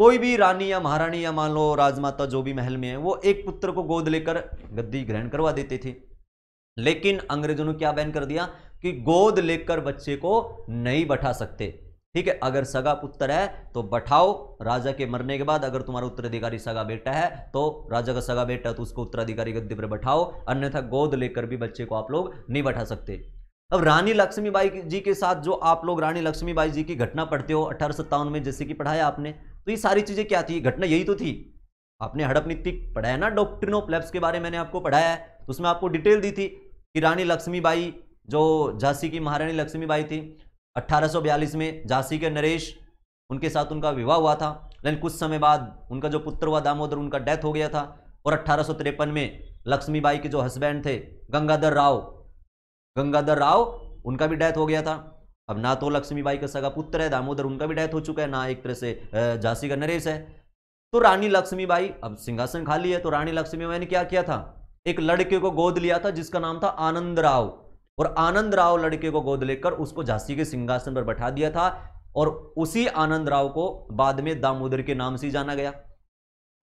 कोई भी रानी या महारानी या मान लो राजमाता जो भी महल में है वो एक पुत्र को गोद लेकर गद्दी ग्रहण करवा देते थे लेकिन अंग्रेजों ने क्या बैन कर दिया कि गोद लेकर बच्चे को नहीं बैठा सकते ठीक है अगर सगा पुत्र है तो बैठाओ राजा के मरने के बाद अगर तुम्हारा उत्तराधिकारी सगा बेटा है तो राजा का सगा बेटा है तो उसको उत्तराधिकारी गद्दी पर बैठाओ अन्यथा गोद लेकर भी बच्चे को आप लोग नहीं बैठा सकते अब रानी लक्ष्मीबाई जी के साथ जो आप लोग रानी लक्ष्मीबाई जी की घटना पढ़ते हो अठारह में जैसे कि पढ़ाया आपने तो ये सारी चीज़ें क्या थी घटना यही तो थी आपने हड़प नीति पढ़ाया ना डॉक्ट्रिन ऑफ लैब्स के बारे में मैंने आपको पढ़ाया है तो उसमें आपको डिटेल दी थी कि रानी लक्ष्मीबाई जो झांसी की महारानी लक्ष्मीबाई थी 1842 में झांसी के नरेश उनके साथ उनका विवाह हुआ था लेकिन कुछ समय बाद उनका जो पुत्र हुआ दामोदर उनका डेथ हो गया था और अट्ठारह में लक्ष्मीबाई के जो हस्बैंड थे गंगाधर राव गंगाधर राव उनका भी डेथ हो गया था अब ना तो लक्ष्मीबाई का सगा पुत्र है दामोदर उनका भी डेथ हो चुका है ना एक तरह से झांसी का नरेश है तो रानी लक्ष्मीबाई अब सिंहासन खाली है तो रानी लक्ष्मीबाई ने क्या किया था एक लड़के को गोद लिया था जिसका नाम था आनंद राव और आनंद राव लड़के को गोद लेकर उसको झांसी के सिंहासन पर बैठा दिया था और उसी आनंद राव को बाद में दामोदर के नाम से जाना गया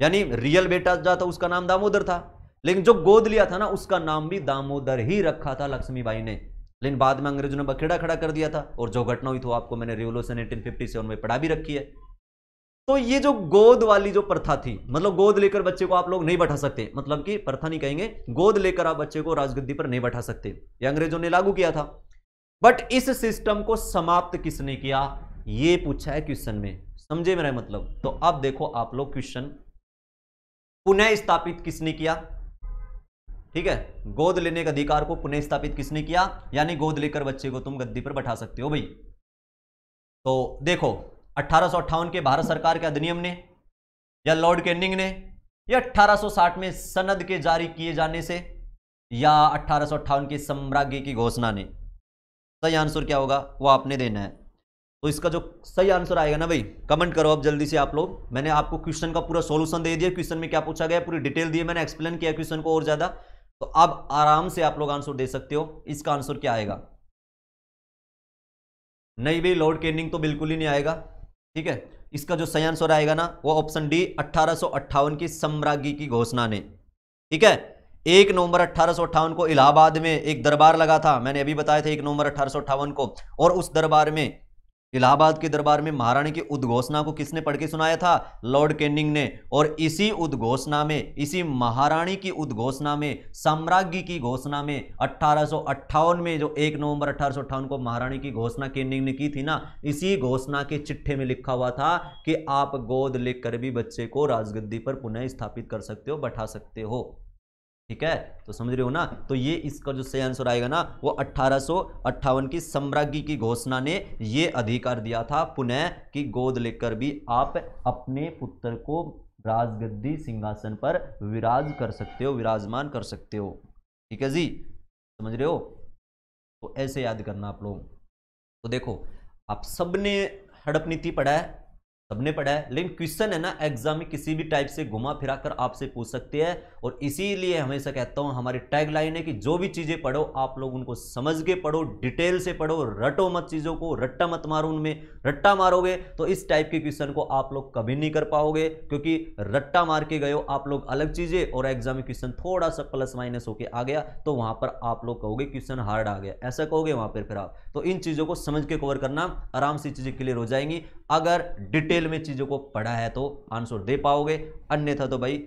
यानी रियल बेटा जो था उसका नाम दामोदर था लेकिन जो गोद लिया था ना उसका नाम भी दामोदर ही रखा था लक्ष्मीबाई ने लेकिन बाद में अंग्रेजों ने बखेड़ा खड़ा कर दिया था और जो घटना हुई थी तो आपको मैंने रेवोल्यूशन एटीन फिफ्टी सेवन में पढ़ा भी रखी है तो ये जो गोद वाली जो प्रथा थी मतलब गोद लेकर बच्चे को आप लोग नहीं बैठा सकते मतलब कि प्रथा नहीं कहेंगे गोद लेकर आप बच्चे को राजगद्दी पर नहीं बैठा सकते ये अंग्रेजों ने लागू किया था बट इस सिस्टम को समाप्त किसने किया ये पूछा है क्वेश्चन में समझे मेरा मतलब तो अब देखो आप लोग क्वेश्चन पुनः स्थापित किसने किया ठीक है गोद लेने के अधिकार को पुनः स्थापित किसने किया यानी गोद लेकर बच्चे को तुम गद्दी पर बैठा सकते हो भाई तो देखो अठारह के भारत सरकार के अधिनियम ने या लॉर्ड कैनिंग ने या 1860 में सनद के जारी किए जाने से या अठारह के सम्राज्ञी की घोषणा ने सही आंसर क्या होगा वो आपने देना है तो इसका जो सही आंसर आएगा ना भाई कमेंट करो अब जल्दी से आप लोग मैंने आपको क्वेश्चन का पूरा सॉल्यूशन दे दिया क्वेश्चन में क्या पूछा गया पूरी डिटेल दी मैंने एक्सप्लेन किया क्वेश्चन को और ज़्यादा तो अब आराम से आप लोग आंसर दे सकते हो इसका आंसर क्या आएगा नहीं भाई लोड कैनिंग तो बिल्कुल ही नहीं आएगा ठीक है इसका जो सही आंसर आएगा ना वो ऑप्शन डी अट्ठारह की सम्राज्ञी की घोषणा ने ठीक है एक नवंबर अट्ठारह को इलाहाबाद में एक दरबार लगा था मैंने अभी बताया था एक नवंबर अट्ठारह को और उस दरबार में इलाहाबाद के दरबार में महारानी की उद्घोषणा को किसने पढ़ के सुनाया था लॉर्ड कैनिंग ने और इसी उद्घोषणा में इसी महारानी की उद्घोषणा में साम्राज्ञी की घोषणा में अठारह में जो एक नवंबर अठारह को महारानी की घोषणा कैनिंग ने की थी ना इसी घोषणा के चिट्ठे में लिखा हुआ था कि आप गोद लेकर भी बच्चे को राजगद्दी पर पुनः स्थापित कर सकते हो बैठा सकते हो ठीक है तो समझ रहे हो ना तो ये इसका जो सही आंसर आएगा ना वो अट्ठारह की सम्राज्ञी की घोषणा ने ये अधिकार दिया था पुनः कि गोद लेकर भी आप अपने पुत्र को राजगद्दी सिंहासन पर विराज कर सकते हो विराजमान कर सकते हो ठीक है जी समझ रहे हो तो ऐसे याद करना आप लोग तो देखो आप सबने हड़प नीति पढ़ा है सबने पढ़ा है लेकिन क्वेश्चन है ना एग्जाम में किसी भी टाइप से घुमा फिरा कर आपसे पूछ सकते हैं और इसीलिए हमेशा कहता हूँ हमारी टैग लाइन है कि जो भी चीज़ें पढ़ो आप लोग उनको समझ के पढ़ो डिटेल से पढ़ो रटो मत चीज़ों को रट्टा मत मारो उनमें रट्टा मारोगे तो इस टाइप के क्वेश्चन को आप लोग कभी नहीं कर पाओगे क्योंकि रट्टा मार के गए आप लोग अलग चीज़ें और एग्जाम में क्वेश्चन थोड़ा सा प्लस माइनस होके आ गया तो वहाँ पर आप लोग कहोगे क्वेश्चन हार्ड आ गया ऐसा कहोगे वहाँ पर फिर आप तो इन चीज़ों को समझ के कवर करना आराम से चीज़ें क्लियर हो जाएंगी अगर डिटेल डिटेल में चीज़ों को पढ़ा है तो आंसर दे पाओगे अन्यथा तो भाई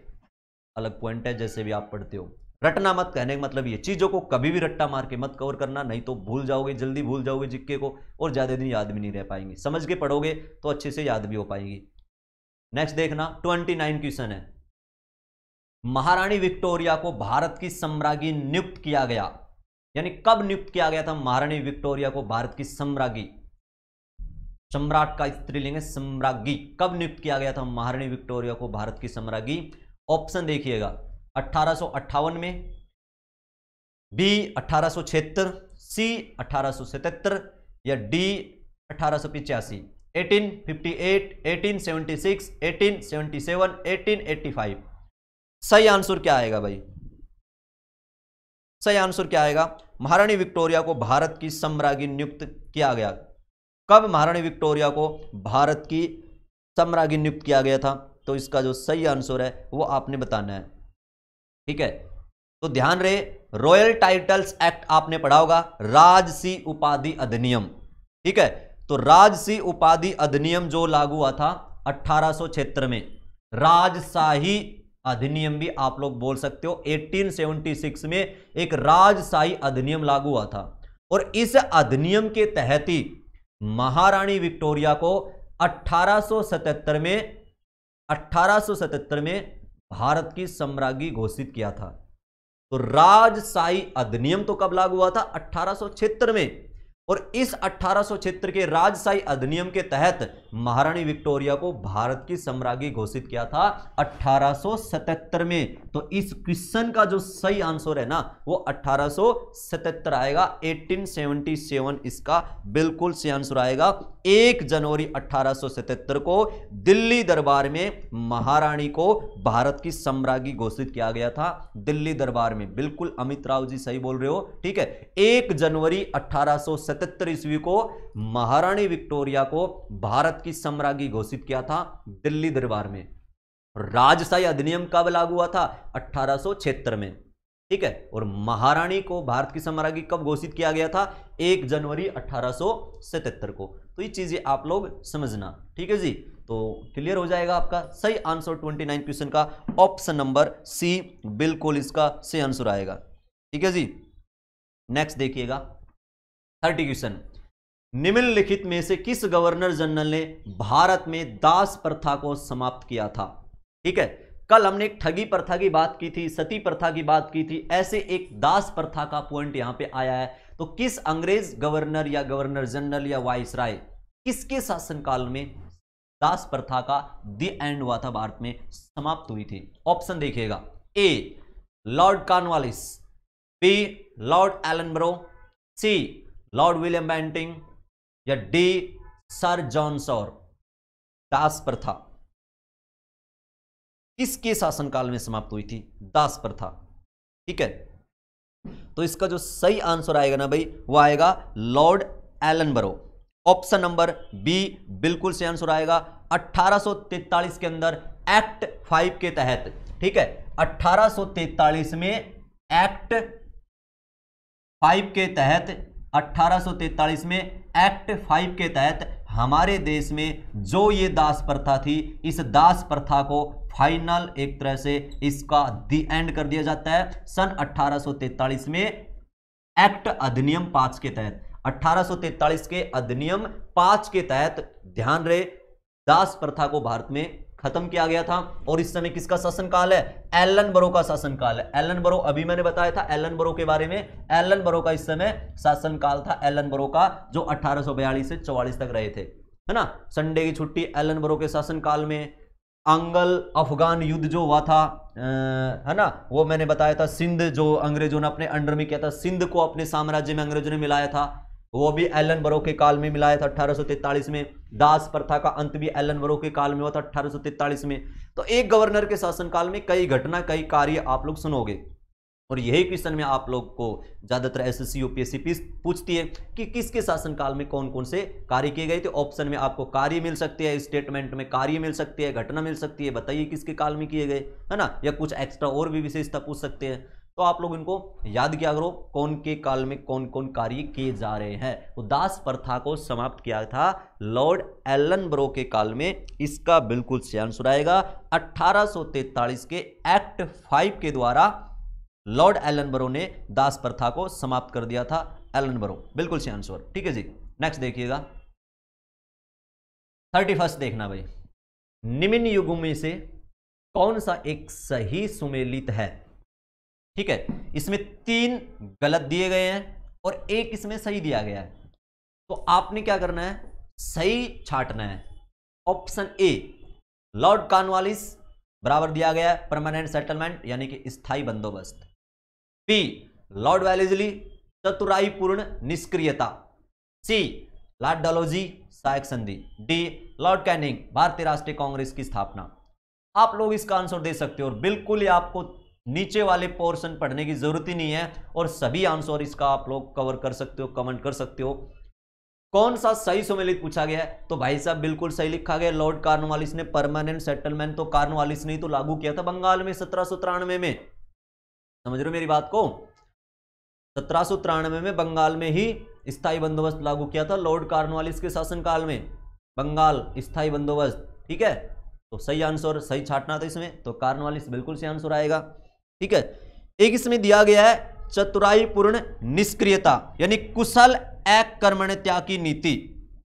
अलग पॉइंट है जैसे भी आप पढ़ते हो रटना मत कहने का मतलब ये चीज़ों को कभी भी रट्टा मार के मत कवर करना नहीं तो भूल जाओगे जल्दी भूल जाओगे जिक्के को और ज़्यादा दिन याद भी नहीं रह पाएंगे समझ के पढ़ोगे तो अच्छे से याद भी हो पाएंगी नेक्स्ट देखना ट्वेंटी नाइन क्वेश्चन है महारानी विक्टोरिया को भारत की सम्राज्ञी नियुक्त किया गया यानी कब नियुक्त किया गया था महारानी विक्टोरिया को भारत की सम्राज्ञी सम्राट का स्त्रीलिंग है सम्राज्ञी कब नियुक्त किया गया था महारानी विक्टोरिया को भारत की सम्राज्ञी ऑप्शन देखिएगा अठारह में बी अठारह सी अठारह या डी अठारह सौ पिचासी eighteen fifty eight eighteen seventy six eighteen seventy seven eighteen eighty five सही आंसर क्या आएगा भाई सही आंसर क्या आएगा महारानी विक्टोरिया को भारत की सम्राज्ञी नियुक्त किया गया कब महारानी विक्टोरिया को भारत की सम्राज्ञी नियुक्त किया गया था तो इसका जो सही आंसर है वो आपने बताना है ठीक है तो ध्यान रहे रॉयल टाइटल्स एक्ट आपने पढ़ा होगा राजसी उपाधि अधिनियम ठीक है तो राजसी उपाधि अधिनियम जो लागू हुआ था अठारह में राजशाही अधिनियम भी आप लोग बोल सकते हो 1876 में एक राजशाही अधिनियम लागू हुआ था और इस अधिनियम के तहत ही महारानी विक्टोरिया को 1877 में 1877 में भारत की सम्राज्ञी घोषित किया था तो राजशाही अधिनियम तो कब लागू हुआ था अठारह में और इस अठारह के राजशाही अधिनियम के तहत महारानी विक्टोरिया को भारत की सम्राज्ञी घोषित किया था 1877 में तो इस क्वेश्चन का जो सही आंसर है ना वो 1877 आएगा 1877 इसका बिल्कुल सही आंसर आएगा 1 जनवरी 1877 को दिल्ली दरबार में महारानी को भारत की सम्राज्ञी घोषित किया गया था दिल्ली दरबार में बिल्कुल अमित राव जी सही बोल रहे हो ठीक है 1 जनवरी अठारह ईस्वी को महारानी विक्टोरिया को भारत भारत की सम्राज्ञी घोषित किया था दिल्ली दरबार में राजशाही अधिनियम कब लागू हुआ था अठारह में ठीक है और महारानी को भारत की सम्राज्ञी कब घोषित किया गया था एक जनवरी अठारह को तो ये चीजें आप लोग समझना ठीक है जी तो क्लियर हो जाएगा आपका सही आंसर 29 क्वेश्चन का ऑप्शन नंबर सी बिल्कुल इसका सही आंसर आएगा ठीक है जी नेक्स्ट देखिएगा थर्टी क्वेश्चन निम्नलिखित में से किस गवर्नर जनरल ने भारत में दास प्रथा को समाप्त किया था ठीक है कल हमने एक ठगी प्रथा की बात की थी सती प्रथा की बात की थी ऐसे एक दास प्रथा का पॉइंट यहां पे आया है तो किस अंग्रेज गवर्नर या गवर्नर जनरल या वाइस राय किसके शासनकाल में दास प्रथा का द एंड हुआ था भारत में समाप्त हुई थी ऑप्शन देखिएगा A lord Cornwallis B lord Ellenborough C lord William Bentinck या डी सर जॉन सौर दास प्रथा किसके शासनकाल में समाप्त हुई थी दास प्रथा ठीक है तो इसका जो सही आंसर आएगा ना भाई वो आएगा लॉर्ड बरो ऑप्शन नंबर बी बिल्कुल सही आंसर आएगा 1843 के अंदर एक्ट फाइव के तहत ठीक है 1843 में एक्ट फाइव के तहत 1843 में एक्ट फाइव के तहत हमारे देश में जो ये दास प्रथा थी इस दास प्रथा को फाइनल एक तरह से इसका दी एंड कर दिया जाता है सन 1843 में एक्ट अधिनियम पांच के तहत 1843 के अधिनियम पांच के तहत ध्यान रहे दास प्रथा को भारत में खत्म किया गया था और इस समय किसका शासनकाल है एलन बरो का शासनकाल है एलन बरो अभी मैंने बताया था एलन बरो के बारे में एलन बरो का इस समय शासनकाल था एलन बरो का जो 1842 से 44 तक रहे थे है ना संडे की छुट्टी एलन बरो के शासनकाल में अंगल अफगान युद्ध जो हुआ था है ना वो मैंने बताया था सिंध जो अंग्रेजों ने अपने अंडर में किया था सिंध को अपने साम्राज्य में अंग्रेजों ने मिलाया था वो भी एलन बरो के काल में मिलाया था अठारह में दास प्रथा का अंत भी एलन बरो के काल में हुआ था अठारह में तो एक गवर्नर के शासनकाल में कई घटना कई कार्य आप लोग सुनोगे और यही क्वेश्चन में आप लोग को ज़्यादातर एस एस सी पूछती है कि किसके शासनकाल में कौन कौन से कार्य किए गए थे ऑप्शन में आपको कार्य मिल सकते हैं स्टेटमेंट में कार्य मिल सकती है घटना मिल सकती है बताइए किसके काल में किए गए है ना या कुछ एक्स्ट्रा और भी विशेषता पूछ सकते हैं तो आप लोग इनको याद किया करो कौन के काल में कौन कौन कार्य किए जा रहे हैं तो दास प्रथा को समाप्त किया था लॉर्ड एलन ब्रो के काल में इसका बिल्कुल सही आंसर आएगा 1843 के एक्ट फाइव के द्वारा लॉर्ड एलन ब्रो ने दास प्रथा को समाप्त कर दिया था एलन ब्रो बिल्कुल सही आंसर ठीक है जी नेक्स्ट देखिएगा थर्टी फर्स्ट देखना भाई निमिन युगों में से कौन सा एक सही सुमेलित है ठीक है इसमें तीन गलत दिए गए हैं और एक इसमें सही दिया गया है तो आपने क्या करना है सही छाटना है ऑप्शन ए लॉर्ड कानवालिस बराबर दिया गया है परमानेंट सेटलमेंट यानी कि स्थाई बंदोबस्त बी लॉर्ड चतुराई चतुराईपूर्ण निष्क्रियता सी लॉर्ड डलोजी सहायक संधि डी लॉर्ड कैनिंग भारतीय राष्ट्रीय कांग्रेस की स्थापना आप लोग इसका आंसर दे सकते हो और बिल्कुल ही आपको नीचे वाले पोर्शन पढ़ने की जरूरत ही नहीं है और सभी आंसर इसका आप लोग कवर कर सकते हो कमेंट कर सकते हो कौन सा सही सुमेलित पूछा गया है तो भाई साहब बिल्कुल सही लिखा गया लॉर्ड कार्नवालिस ने परमानेंट सेटलमेंट तो कार्नवालिस ने ही तो लागू किया था बंगाल में सत्रह में समझ रहे हो मेरी बात को सत्रह में बंगाल में ही स्थायी बंदोबस्त लागू किया था लॉर्ड कार्नवालिस के शासनकाल में बंगाल स्थायी बंदोबस्त ठीक है तो सही आंसर सही छाटना था इसमें तो कार्नवालिस बिल्कुल सही आंसर आएगा ठीक है एक इसमें दिया गया है चतुराई पूर्ण निष्क्रियता यानी कुशल एक कर्मण्यता की नीति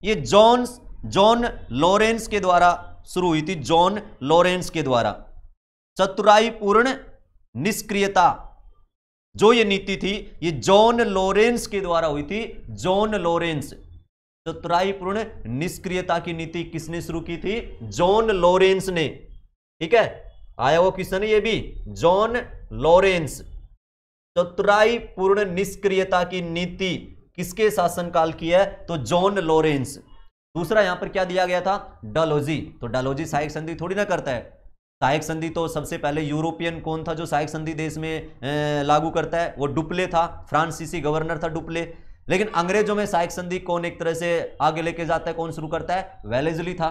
ये जॉन्स जॉन लॉरेंस के द्वारा शुरू हुई थी जॉन लॉरेंस के द्वारा चतुराई पूर्ण निष्क्रियता जो ये नीति थी ये जॉन लॉरेंस के द्वारा हुई थी जॉन लॉरेंस चतुराई पूर्ण निष्क्रियता की नीति किसने शुरू की थी जॉन लॉरेंस ने ठीक है आया वो क्वेश्चन है ये भी जॉन लॉरेंस चतुराई पूर्ण निष्क्रियता की नीति किसके शासनकाल की है तो जॉन लॉरेंस दूसरा यहां पर क्या दिया गया था डालोजी तो डालोजी सहायक संधि थोड़ी ना करता है सहायक संधि तो सबसे पहले यूरोपियन कौन था जो सहायक संधि देश में लागू करता है वो डुप्ले था फ्रांसीसी गवर्नर था डुप्ले लेकिन अंग्रेजों में सहायक संधि कौन एक तरह से आगे लेके जाता है कौन शुरू करता है वेलेजली था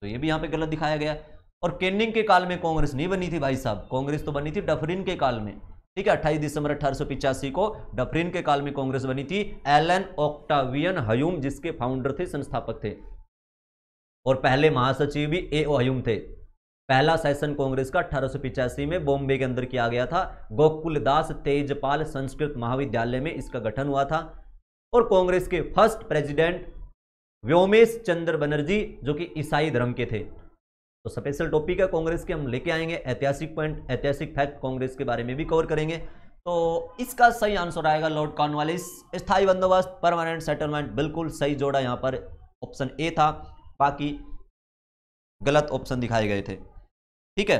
तो ये भी यहाँ पे गलत दिखाया गया और केनिंग के काल में कांग्रेस नहीं बनी थी भाई साहब कांग्रेस तो बनी थी डफरिन के काल में ठीक है अट्ठाईस दिसंबर अठारह को डफरिन के काल में कांग्रेस बनी थी एलन ऑक्टावियन हयूम जिसके फाउंडर थे संस्थापक थे और पहले महासचिव भी ए ओ हयूम थे पहला सेशन कांग्रेस का अठारह में बॉम्बे के अंदर किया गया था गोकुलदास तेजपाल संस्कृत महाविद्यालय में इसका गठन हुआ था और कांग्रेस के फर्स्ट प्रेसिडेंट व्योमेश चंद्र बनर्जी जो कि ईसाई धर्म के थे तो स्पेशल टॉपिक है कांग्रेस के हम लेके आएंगे ऐतिहासिक पॉइंट ऐतिहासिक फैक्ट कांग्रेस के बारे में भी कवर करेंगे तो इसका सही आंसर आएगा लॉर्ड कॉर्नवालिस स्थायी बंदोबस्त परमानेंट सेटलमेंट बिल्कुल सही जोड़ा यहाँ पर ऑप्शन ए था बाकी गलत ऑप्शन दिखाए गए थे ठीक है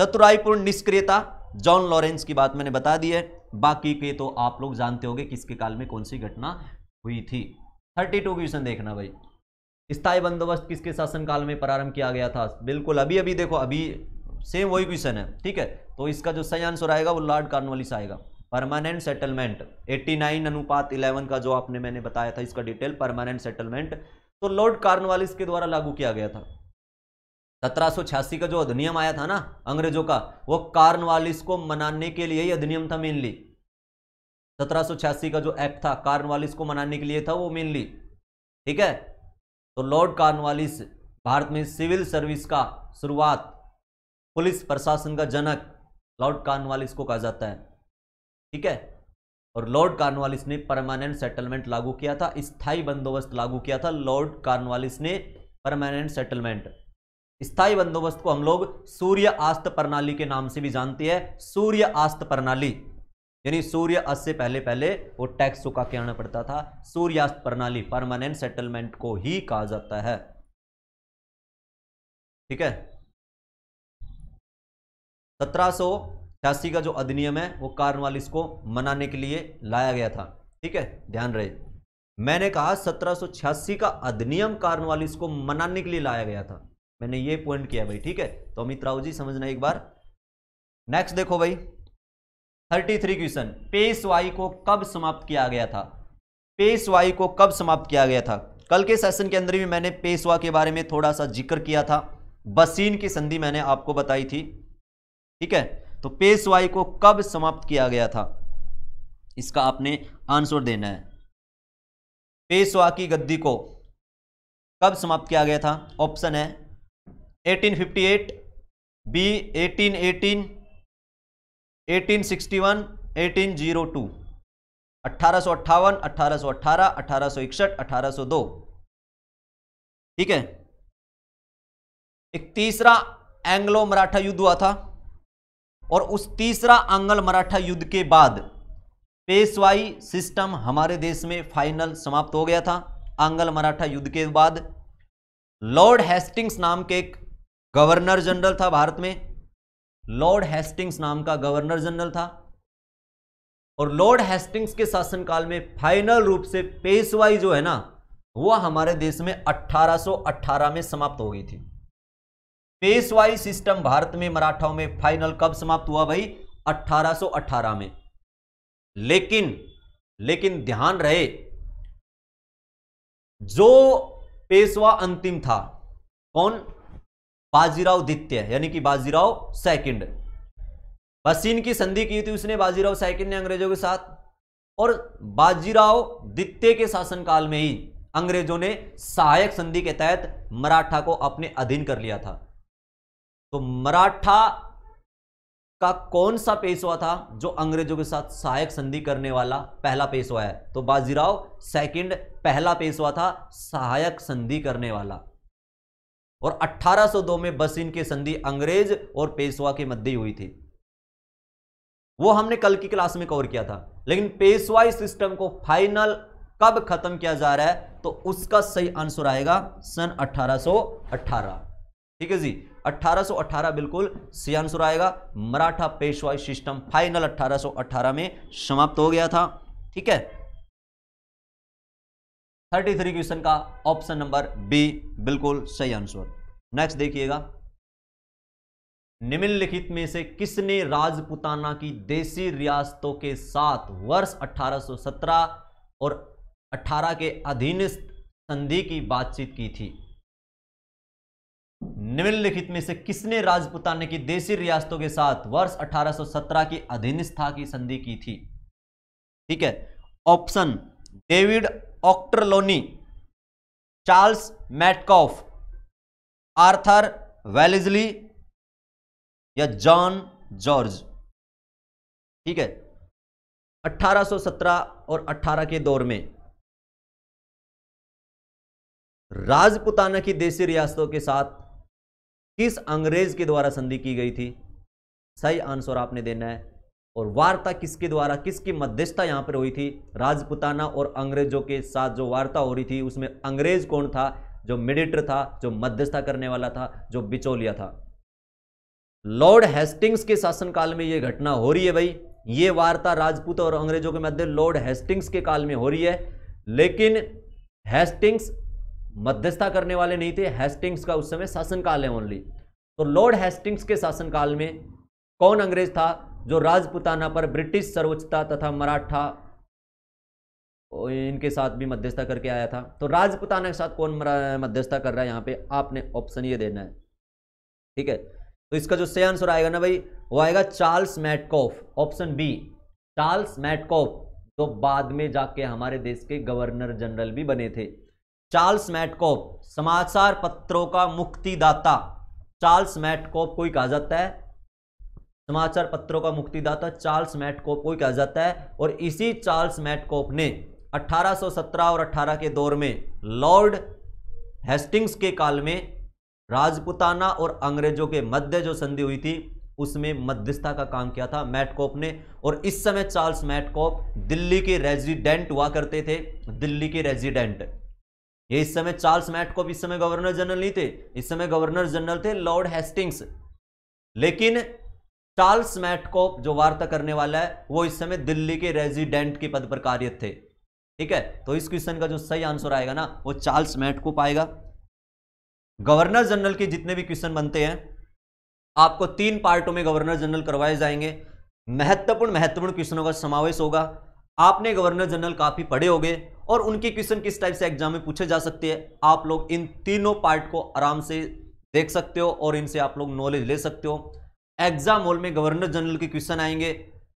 चतुराईपूर्ण निष्क्रियता जॉन लॉरेंस की बात मैंने बता दी है बाकी के तो आप लोग जानते होंगे किसके काल में कौन सी घटना हुई थी थर्टी टू क्वेश्चन देखना भाई स्थायी बंदोबस्त किसके शासनकाल में प्रारंभ किया गया था बिल्कुल अभी अभी देखो अभी सेम वही क्वेश्चन है ठीक है तो इसका जो सही आंसर आएगा वो लॉर्ड कार्नवालिस आएगा परमानेंट सेटलमेंट 89 अनुपात 11 का जो आपने मैंने बताया था इसका डिटेल परमानेंट सेटलमेंट तो लॉर्ड कार्नवालिस के द्वारा लागू किया गया था सत्रह का जो अधिनियम आया था ना अंग्रेजों का वो कार्नवालिस को मनाने के लिए ही अधिनियम था मेनली सत्रह का जो एक्ट था कार्नवालिस को मनाने के लिए था वो मेनली ठीक है तो लॉर्ड कार्नवालिस भारत में सिविल सर्विस का शुरुआत पुलिस प्रशासन का जनक लॉर्ड कार्नवालिस को कहा जाता है ठीक है और लॉर्ड कार्नवालिस ने परमानेंट सेटलमेंट लागू किया था स्थायी बंदोबस्त लागू किया था लॉर्ड कार्नवालिस ने परमानेंट सेटलमेंट स्थायी बंदोबस्त को हम लोग सूर्य आस्त प्रणाली के नाम से भी जानते हैं सूर्य आस्त प्रणाली यानी सूर्य अस्त से पहले पहले वो टैक्स चुका के आना पड़ता था सूर्यास्त प्रणाली परमानेंट सेटलमेंट को ही कहा जाता है ठीक है सत्रह सौ छियासी का जो अधिनियम है वो कार्नवालिस को मनाने के लिए लाया गया था ठीक है ध्यान रहे मैंने कहा सत्रह का अधिनियम कार्नवालिस को मनाने के लिए लाया गया था मैंने ये पॉइंट किया भाई ठीक है तो अमित राव जी समझना एक बार नेक्स्ट देखो भाई थर्टी थ्री क्वेश्चन वाई को कब समाप्त किया गया था वाई को कब समाप्त किया गया था कल के सेशन के अंदर भी मैंने पेशवा के बारे में थोड़ा सा जिक्र किया था बसीन की संधि मैंने आपको बताई थी ठीक है तो पेशवाई को कब समाप्त किया गया था इसका आपने आंसर देना है पेशवा की गद्दी को कब समाप्त किया गया था ऑप्शन है 1858 बी 1818 ठीक है एक तीसरा एंग्लो मराठा युद्ध हुआ था और उस तीसरा आंग्ल मराठा युद्ध के बाद पेशवाई सिस्टम हमारे देश में फाइनल समाप्त हो गया था आंग्ल मराठा युद्ध के बाद लॉर्ड हेस्टिंग्स नाम के एक गवर्नर जनरल था भारत में लॉर्ड हेस्टिंग्स नाम का गवर्नर जनरल था और लॉर्ड हेस्टिंग्स के शासनकाल में फाइनल रूप से पेशवाई जो है ना वह हमारे देश में 1818 में समाप्त हो गई थी पेशवाई सिस्टम भारत में मराठाओं में फाइनल कब समाप्त हुआ भाई 1818 में लेकिन लेकिन ध्यान रहे जो पेशवा अंतिम था कौन बाजीराव द्वितीय यानी कि बाजीराव सेकंड बसीन की संधि की थी उसने बाजीराव सेकंड ने अंग्रेजों के साथ और बाजीराव द्वितीय के शासनकाल में ही अंग्रेजों ने सहायक संधि के तहत मराठा को अपने अधीन कर लिया था तो मराठा का कौन सा पेशवा था जो अंग्रेजों के साथ सहायक संधि करने वाला पहला पेशवा है तो बाजीराव सेकंड पहला पेशवा था सहायक संधि करने वाला और 1802 में बसिन इनके संधि अंग्रेज और पेशवा के मध्य हुई थी वो हमने कल की क्लास में कवर किया था लेकिन पेशवाई सिस्टम को फाइनल कब खत्म किया जा रहा है तो उसका सही आंसर आएगा सन 1818 ठीक है जी 1818 बिल्कुल सही आंसर आएगा मराठा पेशवाई सिस्टम फाइनल 1818 में समाप्त हो गया था ठीक है थर्टी थ्री क्वेश्चन का ऑप्शन नंबर बी बिल्कुल सही आंसर नेक्स्ट देखिएगा निम्नलिखित में से किसने राजपुताना की देसी रियासतों के साथ वर्ष 1817 और 18 के अधीनस्थ संधि की बातचीत की थी निम्नलिखित में से किसने राजपुताने की देसी रियासतों के साथ वर्ष 1817 की अधीनस्था की संधि की थी ठीक है option David Ochterlony Charles Metcalfe Arthur Wellesley या जॉन जॉर्ज ठीक है 1817 और 18 के दौर में राजपुताना की देसी रियासतों के साथ किस अंग्रेज के द्वारा संधि की गई थी सही आंसर आपने देना है और वार्ता किसके द्वारा किसकी मध्यस्थता यहाँ पर हुई थी राजपुताना और अंग्रेजों के साथ जो वार्ता हो रही थी उसमें अंग्रेज कौन था जो मिडिटर था जो मध्यस्थता करने वाला था जो बिचौलिया था लॉर्ड हेस्टिंग्स के शासनकाल में ये घटना हो रही है भाई ये वार्ता राजपूत और अंग्रेजों के मध्य लॉर्ड हेस्टिंग्स के काल में हो रही है लेकिन हेस्टिंग्स मध्यस्थता करने वाले नहीं थे हेस्टिंग्स का उस समय शासनकाल है ओनली तो लॉर्ड हेस्टिंग्स के शासनकाल में कौन अंग्रेज था जो राजपुताना पर ब्रिटिश सर्वोच्चता तथा मराठा इनके साथ भी मध्यस्थता करके आया था तो राजपुताना के साथ कौन मध्यस्थता कर रहा है यहाँ पे आपने ऑप्शन ये देना है ठीक है तो इसका जो सही आंसर आएगा ना भाई वो आएगा Charles Metcalfe option B Charles Metcalfe तो बाद में जाके हमारे देश के गवर्नर जनरल भी बने थे चार्ल्स मैटकॉफ समाचार पत्रों का मुक्तिदाता चार्ल्स मैटकॉफ को ही कहा जाता है समाचार पत्रों का मुक्तिदाता चार्ल्स मैटकोप को कहा जाता है और इसी चार्ल्स मैटकोप ने 1817 और 18 के दौर में लॉर्ड हेस्टिंग्स के काल में राजपुताना और अंग्रेजों के मध्य जो संधि हुई थी उसमें मध्यस्थता का काम किया था मैटकोप ने और इस समय चार्ल्स मैटकोप दिल्ली के रेजिडेंट हुआ करते थे दिल्ली के रेजिडेंट ये इस समय चार्ल्स मैटकोप इस समय गवर्नर जनरल नहीं थे इस समय गवर्नर जनरल थे लॉर्ड हेस्टिंग्स लेकिन चार्ल्स मैटकॉप जो वार्ता करने वाला है वो इस समय दिल्ली के रेजिडेंट के पद पर कार्यरत थे ठीक है तो इस क्वेश्चन का जो सही आंसर आएगा ना वो चार्ल्स मैटकॉप आएगा गवर्नर जनरल के जितने भी क्वेश्चन बनते हैं आपको तीन पार्टों में गवर्नर जनरल करवाए जाएंगे महत्वपूर्ण महत्वपूर्ण क्वेश्चनों का समावेश होगा आपने गवर्नर जनरल काफी पढ़े गए और उनके क्वेश्चन किस टाइप से एग्जाम में पूछे जा सकते हैं आप लोग इन तीनों पार्ट को आराम से देख सकते हो और इनसे आप लोग नॉलेज ले सकते हो एग्जाम हॉल में गवर्नर जनरल के क्वेश्चन आएंगे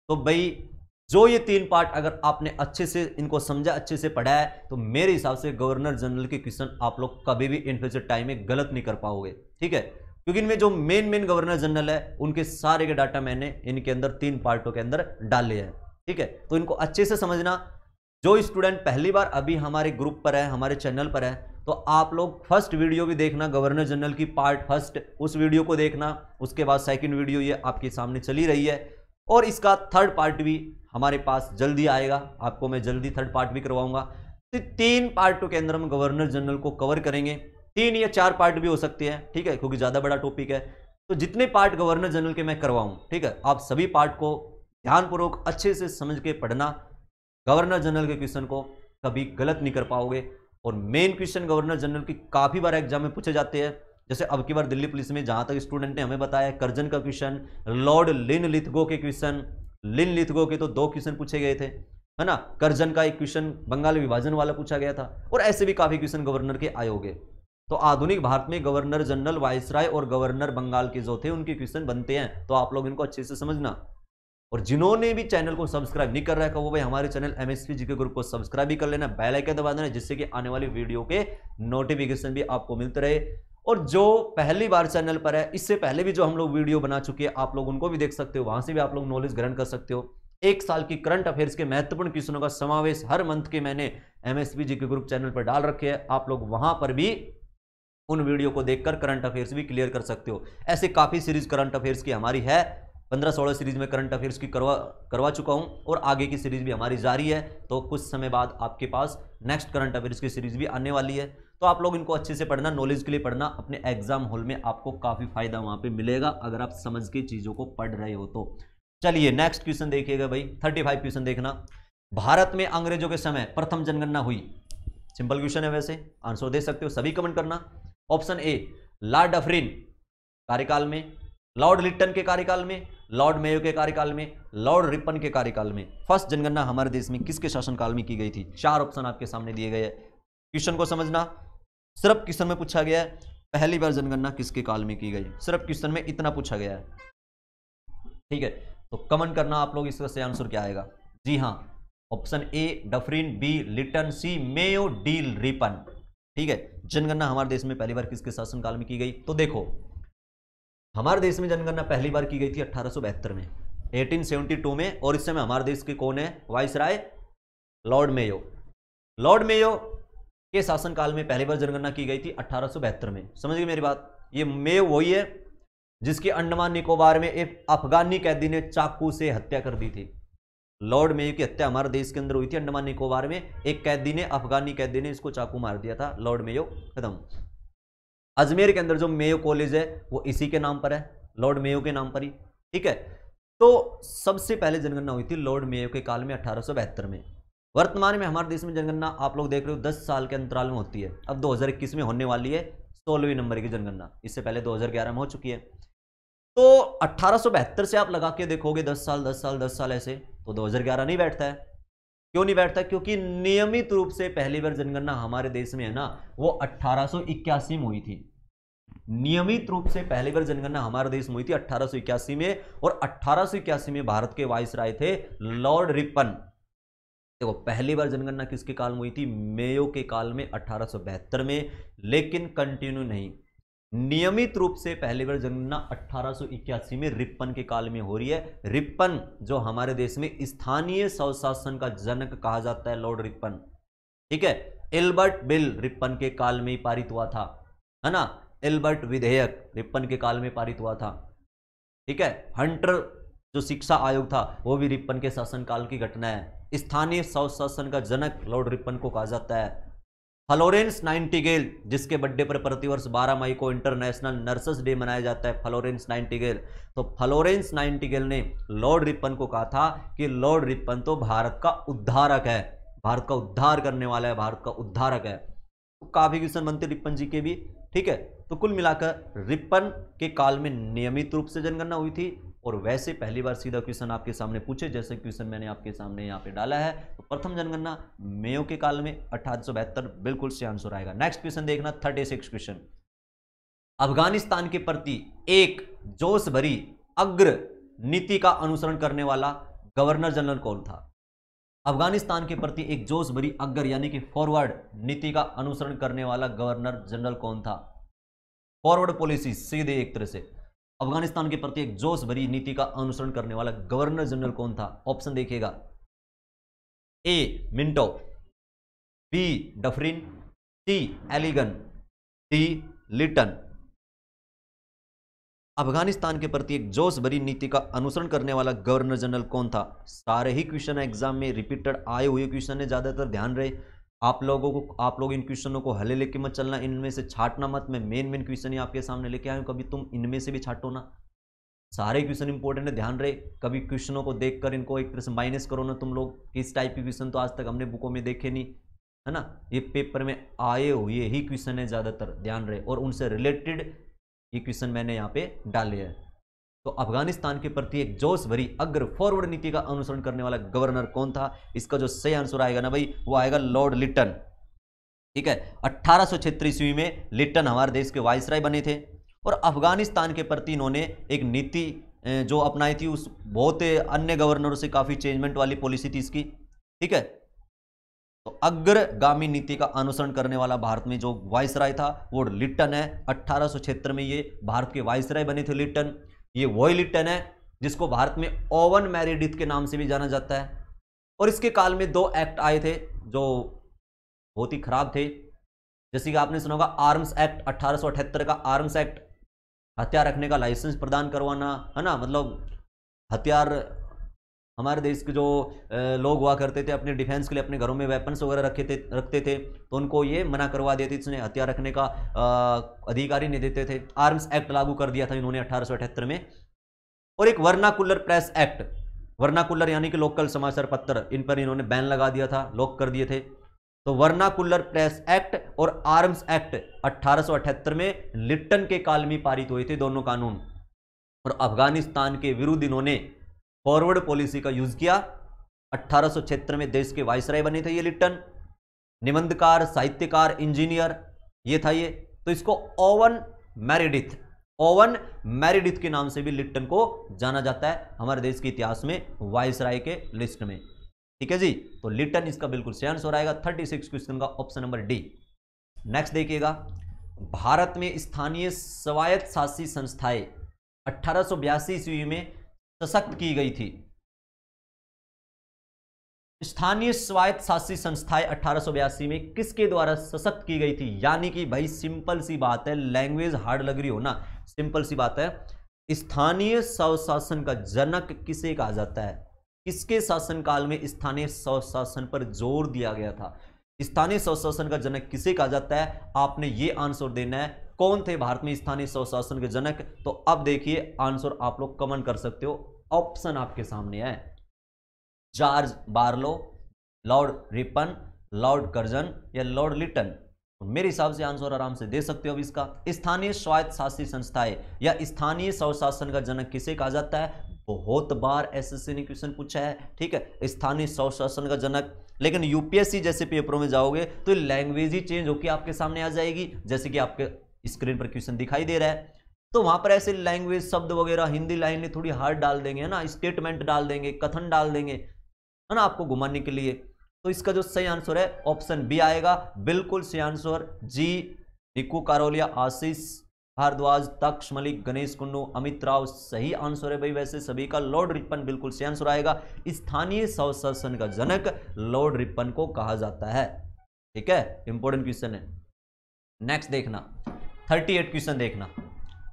तो भाई जो ये तीन पार्ट अगर आपने अच्छे से इनको समझा अच्छे से पढ़ा है तो मेरे हिसाब से गवर्नर जनरल के क्वेश्चन आप लोग कभी भी इन फ्यूचर टाइम में गलत नहीं कर पाओगे ठीक है क्योंकि इनमें जो मेन मेन गवर्नर जनरल है उनके सारे के डाटा मैंने इनके अंदर तीन पार्टों के अंदर डाले हैं ठीक है तो इनको अच्छे से समझना जो स्टूडेंट पहली बार अभी हमारे ग्रुप पर है हमारे चैनल पर है तो आप लोग फर्स्ट वीडियो भी देखना गवर्नर जनरल की पार्ट फर्स्ट उस वीडियो को देखना उसके बाद सेकंड वीडियो ये आपके सामने चली रही है और इसका थर्ड पार्ट भी हमारे पास जल्दी आएगा आपको मैं जल्दी थर्ड पार्ट भी करवाऊंगा तो तीन पार्टों के अंदर हम गवर्नर जनरल को कवर करेंगे तीन या चार पार्ट भी हो सकते हैं ठीक है क्योंकि ज़्यादा बड़ा टॉपिक है तो जितने पार्ट गवर्नर जनरल के मैं करवाऊँ ठीक है आप सभी पार्ट को ध्यानपूर्वक अच्छे से समझ के पढ़ना गवर्नर जनरल के क्वेश्चन को कभी गलत नहीं कर पाओगे और मेन क्वेश्चन गवर्नर जनरल की काफ़ी बार एग्जाम में पूछे जाते हैं जैसे अब की बार दिल्ली पुलिस में जहां तक स्टूडेंट ने हमें बताया करजन का क्वेश्चन लॉर्ड लिन लिथगो के क्वेश्चन लिन लिथगो के तो दो क्वेश्चन पूछे गए थे है ना करजन का एक क्वेश्चन बंगाल विभाजन वाला पूछा गया था और ऐसे भी काफ़ी क्वेश्चन गवर्नर के आए होंगे तो आधुनिक भारत में गवर्नर जनरल वाइसराय और गवर्नर बंगाल के जो थे उनके क्वेश्चन बनते हैं तो आप लोग इनको अच्छे से समझना और जिन्होंने भी चैनल को सब्सक्राइब नहीं कर रखा वो भाई हमारे चैनल एम एस ग्रुप को सब्सक्राइब भी कर लेना बेल आइकन दबा देना जिससे कि आने वाली वीडियो के नोटिफिकेशन भी आपको मिलते रहे और जो पहली बार चैनल पर है इससे पहले भी जो हम लोग वीडियो बना चुके हैं आप लोग उनको भी देख सकते हो वहां से भी आप लोग नॉलेज ग्रहण कर सकते हो एक साल की करंट अफेयर्स के महत्वपूर्ण क्वेश्चनों का समावेश हर मंथ के मैंने एम एस ग्रुप चैनल पर डाल रखे है आप लोग वहां पर भी उन वीडियो को देखकर करंट अफेयर्स भी क्लियर कर सकते हो ऐसे काफ़ी सीरीज करंट अफेयर्स की हमारी है पंद्रह सोलह सीरीज में करंट अफेयर्स की करवा करवा चुका हूं और आगे की सीरीज भी हमारी जारी है तो कुछ समय बाद आपके पास नेक्स्ट करंट अफेयर्स की सीरीज भी आने वाली है तो आप लोग इनको अच्छे से पढ़ना नॉलेज के लिए पढ़ना अपने एग्जाम हॉल में आपको काफ़ी फायदा वहाँ पर मिलेगा अगर आप समझ के चीज़ों को पढ़ रहे हो तो चलिए नेक्स्ट क्वेश्चन देखिएगा भाई थर्टी फाइव क्वेश्चन देखना भारत में अंग्रेजों के समय प्रथम जनगणना हुई सिंपल क्वेश्चन है वैसे आंसर दे सकते हो सभी कमेंट करना ऑप्शन ए लॉर्ड अफरीन कार्यकाल में लॉर्ड लिट्टन के कार्यकाल में लॉर्ड मेयो के कार्यकाल में लॉर्ड रिपन के कार्यकाल में फर्स्ट जनगणना हमारे देश में किसके शासनकाल में की गई थी चार ऑप्शन आपके सामने दिए गए क्वेश्चन को समझना सिर्फ क्वेश्चन में पूछा गया है पहली बार जनगणना किसके काल में की गई सिर्फ क्वेश्चन में इतना पूछा गया है ठीक है तो कमेंट करना आप लोग इसका से आंसर क्या आएगा जी हाँ option A Dufferin B Lytton C Mayo डील रिपन ठीक है जनगणना हमारे देश में पहली बार किसके शासनकाल में की गई तो देखो हमारे देश में जनगणना पहली बार की गई थी अट्ठारह में 1872 में और इस समय हमारे देश के कौन है viceroy lord Mayo lord Mayo के शासनकाल में पहली बार जनगणना की गई थी अट्ठारह में समझ गए मेरी बात ये मेयो वही है जिसकी अंडमान निकोबार में एक अफगानी कैदी ने चाकू से हत्या कर दी थी लॉर्ड मेयो की हत्या हमारे देश के अंदर हुई थी अंडमान निकोबार में एक कैदी ने अफगानी कैदी ने इसको चाकू मार दिया था लॉर्ड मेयो खत्म अजमेर के अंदर जो मेयो कॉलेज है वो इसी के नाम पर है लॉर्ड मेयो के नाम पर ही ठीक है तो सबसे पहले जनगणना हुई थी लॉर्ड मेयो के काल में अठारह में वर्तमान में हमारे देश में जनगणना आप लोग देख रहे हो दस साल के अंतराल में होती है अब 2021 में होने वाली है सोलहवीं नंबर की जनगणना इससे पहले 2011 में हो चुकी है तो अट्ठारह से आप लगा के देखोगे दस साल दस साल दस साल ऐसे तो 2011 नहीं बैठता है क्यों नहीं बैठता क्योंकि नियमित रूप से पहली बार जनगणना हमारे देश में है ना वो अट्ठारह में हुई थी नियमित रूप से पहली बार जनगणना हमारे देश में हुई थी अट्ठारह में और अट्ठारह में भारत के राय थे लॉर्ड रिपन देखो पहली बार जनगणना किसके काल में हुई थी मेयो के काल में अठारह में लेकिन कंटिन्यू नहीं नियमित रूप से पहली बार जनगणना 1881 में रिपन के काल में हो रही है रिपन जो हमारे देश में स्थानीय स्वशासन का जनक कहा जाता है लॉर्ड रिपन ठीक है एल्बर्ट बिल रिपन के काल में ही पारित हुआ था है ना एल्बर्ट विधेयक रिपन के काल में पारित हुआ था ठीक है हंटर जो शिक्षा आयोग था वो भी रिपन के शासनकाल की घटना है स्थानीय स्वशासन का जनक लॉर्ड रिपन को कहा जाता है फ्लोरेंस नाइन्टीगेल जिसके बर्थडे पर प्रतिवर्ष 12 मई को इंटरनेशनल नर्सेस डे मनाया जाता है फ्लोरेंस नाइन्टीगेल तो फ्लोरेंस नाइन्टीगेल ने लॉर्ड रिपन को कहा था कि लॉर्ड रिपन तो भारत का उद्धारक है भारत का उद्धार करने वाला है भारत का उद्धारक है तो काफ़ी क्वेश्चन बनते रिपन जी के भी ठीक है तो कुल मिलाकर रिपन के काल में नियमित रूप से जनगणना हुई थी और वैसे पहली बार सीधा क्वेश्चन आपके सामने पूछे जैसे क्वेश्चन मैंने आपके सामने यहाँ पे डाला है तो प्रथम जनगणना मेयो के काल में अठारह बिल्कुल से आंसर आएगा नेक्स्ट क्वेश्चन देखना थर्टी सिक्स क्वेश्चन अफगानिस्तान के प्रति एक जोश भरी अग्र नीति का अनुसरण करने वाला गवर्नर जनरल कौन था अफगानिस्तान के प्रति एक जोश भरी अग्र यानी कि फॉरवर्ड नीति का अनुसरण करने वाला गवर्नर जनरल कौन था फॉरवर्ड पॉलिसी सीधे एक तरह से अफगानिस्तान के प्रति एक जोश भरी नीति का अनुसरण करने वाला गवर्नर जनरल कौन था ऑप्शन देखिएगा A Minto B Dufferin C Elgin D Lytton Afghanistan के प्रति एक जोश भरी नीति का अनुसरण करने वाला गवर्नर जनरल कौन था सारे ही क्वेश्चन एग्जाम में रिपीटेड आए हुए क्वेश्चन है ज़्यादातर ध्यान रहे आप लोगों को आप लोग इन क्वेश्चनों को हले लेके मत चलना इनमें से छाटना मत मैं मेन मेन क्वेश्चन ही आपके सामने लेके आया हूँ कभी तुम इनमें से भी छाटो ना सारे क्वेश्चन इंपॉर्टेंट है ध्यान रहे कभी क्वेश्चनों को देखकर इनको एक तरह से माइनस करो ना तुम लोग किस टाइप के क्वेश्चन तो आज तक हमने बुकों में देखे नहीं है ना ये पेपर में आए हुए ही क्वेश्चन है ज़्यादातर ध्यान रहे और उनसे रिलेटेड ये क्वेश्चन मैंने यहाँ पे डाले हैं तो अफगानिस्तान के प्रति एक जोश भरी अग्र फॉरवर्ड नीति का अनुसरण करने वाला गवर्नर कौन था इसका जो सही आंसर आएगा ना भाई वो आएगा लॉर्ड लिटन ठीक है अट्ठारह सौ ईस्वी में लिटन हमारे देश के वायसराय बने थे और अफगानिस्तान के प्रति इन्होंने एक नीति जो अपनाई थी उस बहुत अन्य गवर्नरों से काफ़ी चेंजमेंट वाली पॉलिसी थी इसकी ठीक है तो अग्रगामी नीति का अनुसरण करने वाला भारत में जो वायसराय था वो लिट्टन है अट्ठारह में ये भारत के वायसराय बने थे लिट्टन ये वही लिप्टन है जिसको भारत में ओवन मैरिडिथ के नाम से भी जाना जाता है और इसके काल में दो एक्ट आए थे जो बहुत ही खराब थे जैसे कि आपने सुना होगा आर्म्स एक्ट अट्ठारह का आर्म्स एक्ट हथियार रखने का लाइसेंस प्रदान करवाना है ना मतलब हथियार हमारे देश के जो लोग हुआ करते थे अपने डिफेंस के लिए अपने घरों में वेपन्स वगैरह रखे थे रखते थे तो उनको ये मना करवा देते इसने हथियार रखने का अधिकार ही नहीं देते थे आर्म्स एक्ट लागू कर दिया था इन्होंने अठारह में और एक वर्नाकुलर प्रेस एक्ट वर्नाकुलर यानी कि लोकल समाचार पत्र इन पर इन्होंने बैन लगा दिया था लॉक कर दिए थे तो वर्नाकुलर प्रेस एक्ट और आर्म्स एक्ट 1878 में लिट्टन के काल में पारित हुए थे दोनों कानून और अफगानिस्तान के विरुद्ध इन्होंने फॉरवर्ड पॉलिसी का यूज किया अठारह में देश के वायसराय बने थे ये लिट्टन निबंधकार साहित्यकार इंजीनियर ये था ये तो इसको ओवन मैरिडिथ ओवन मैरिडिथ के नाम से भी लिट्टन को जाना जाता है हमारे देश के इतिहास में वायसराय के लिस्ट में ठीक है जी तो लिट्टन इसका बिल्कुल सही आंसर आएगा थर्टी सिक्स क्वेश्चन का ऑप्शन नंबर डी नेक्स्ट देखिएगा भारत में स्थानीय स्वायत्त शासी संस्थाएं अट्ठारह ईस्वी में सशक्त की गई थी स्थानीय स्वायत्त शासी संस्थाएं अठारह में किसके द्वारा सशक्त की गई थी यानी कि भाई सिंपल सी बात है लैंग्वेज हार्ड लग रही हो ना सिंपल सी बात है स्थानीय स्वशासन का जनक किसे कहा जाता है किसके शासनकाल में स्थानीय स्वशासन पर जोर दिया गया था स्थानीय स्वशासन का जनक किसे कहा जाता है आपने ये आंसर देना है कौन थे भारत में स्थानीय स्वशासन के जनक तो अब देखिए आंसर आप लोग कमेंट कर सकते हो ऑप्शन आपके सामने है George Barlow lord Ripon lord Curzon या लॉर्ड लिटन तो मेरे हिसाब से आंसर आराम से दे सकते हो अब इसका स्थानीय स्वायत्त शासी संस्थाएं या स्थानीय स्वशासन का जनक किसे कहा जाता है बहुत बार एसएससी ने क्वेश्चन पूछा है ठीक है स्थानीय स्वशासन का जनक लेकिन यूपीएससी जैसे पेपरों में जाओगे तो लैंग्वेज ही चेंज होकर आपके सामने आ जाएगी जैसे कि आपके स्क्रीन पर क्वेश्चन दिखाई दे रहा है तो वहां पर ऐसे लैंग्वेज शब्द वगैरह हिंदी लाइन में थोड़ी हार्ड डाल देंगे है ना स्टेटमेंट डाल देंगे कथन डाल देंगे है ना आपको घुमाने के लिए तो इसका जो सही आंसर है ऑप्शन बी आएगा बिल्कुल सही आंसर जी निकू कारोलिया आशीष भारद्वाज तक्ष मलिक गणेश कुंडू अमित राव सही आंसर है भाई वैसे सभी का लॉर्ड रिपन बिल्कुल सही आंसर आएगा स्थानीय स्वशासन का जनक लॉर्ड रिपन को कहा जाता है ठीक है इंपॉर्टेंट क्वेश्चन है नेक्स्ट देखना थर्टी एट क्वेश्चन देखना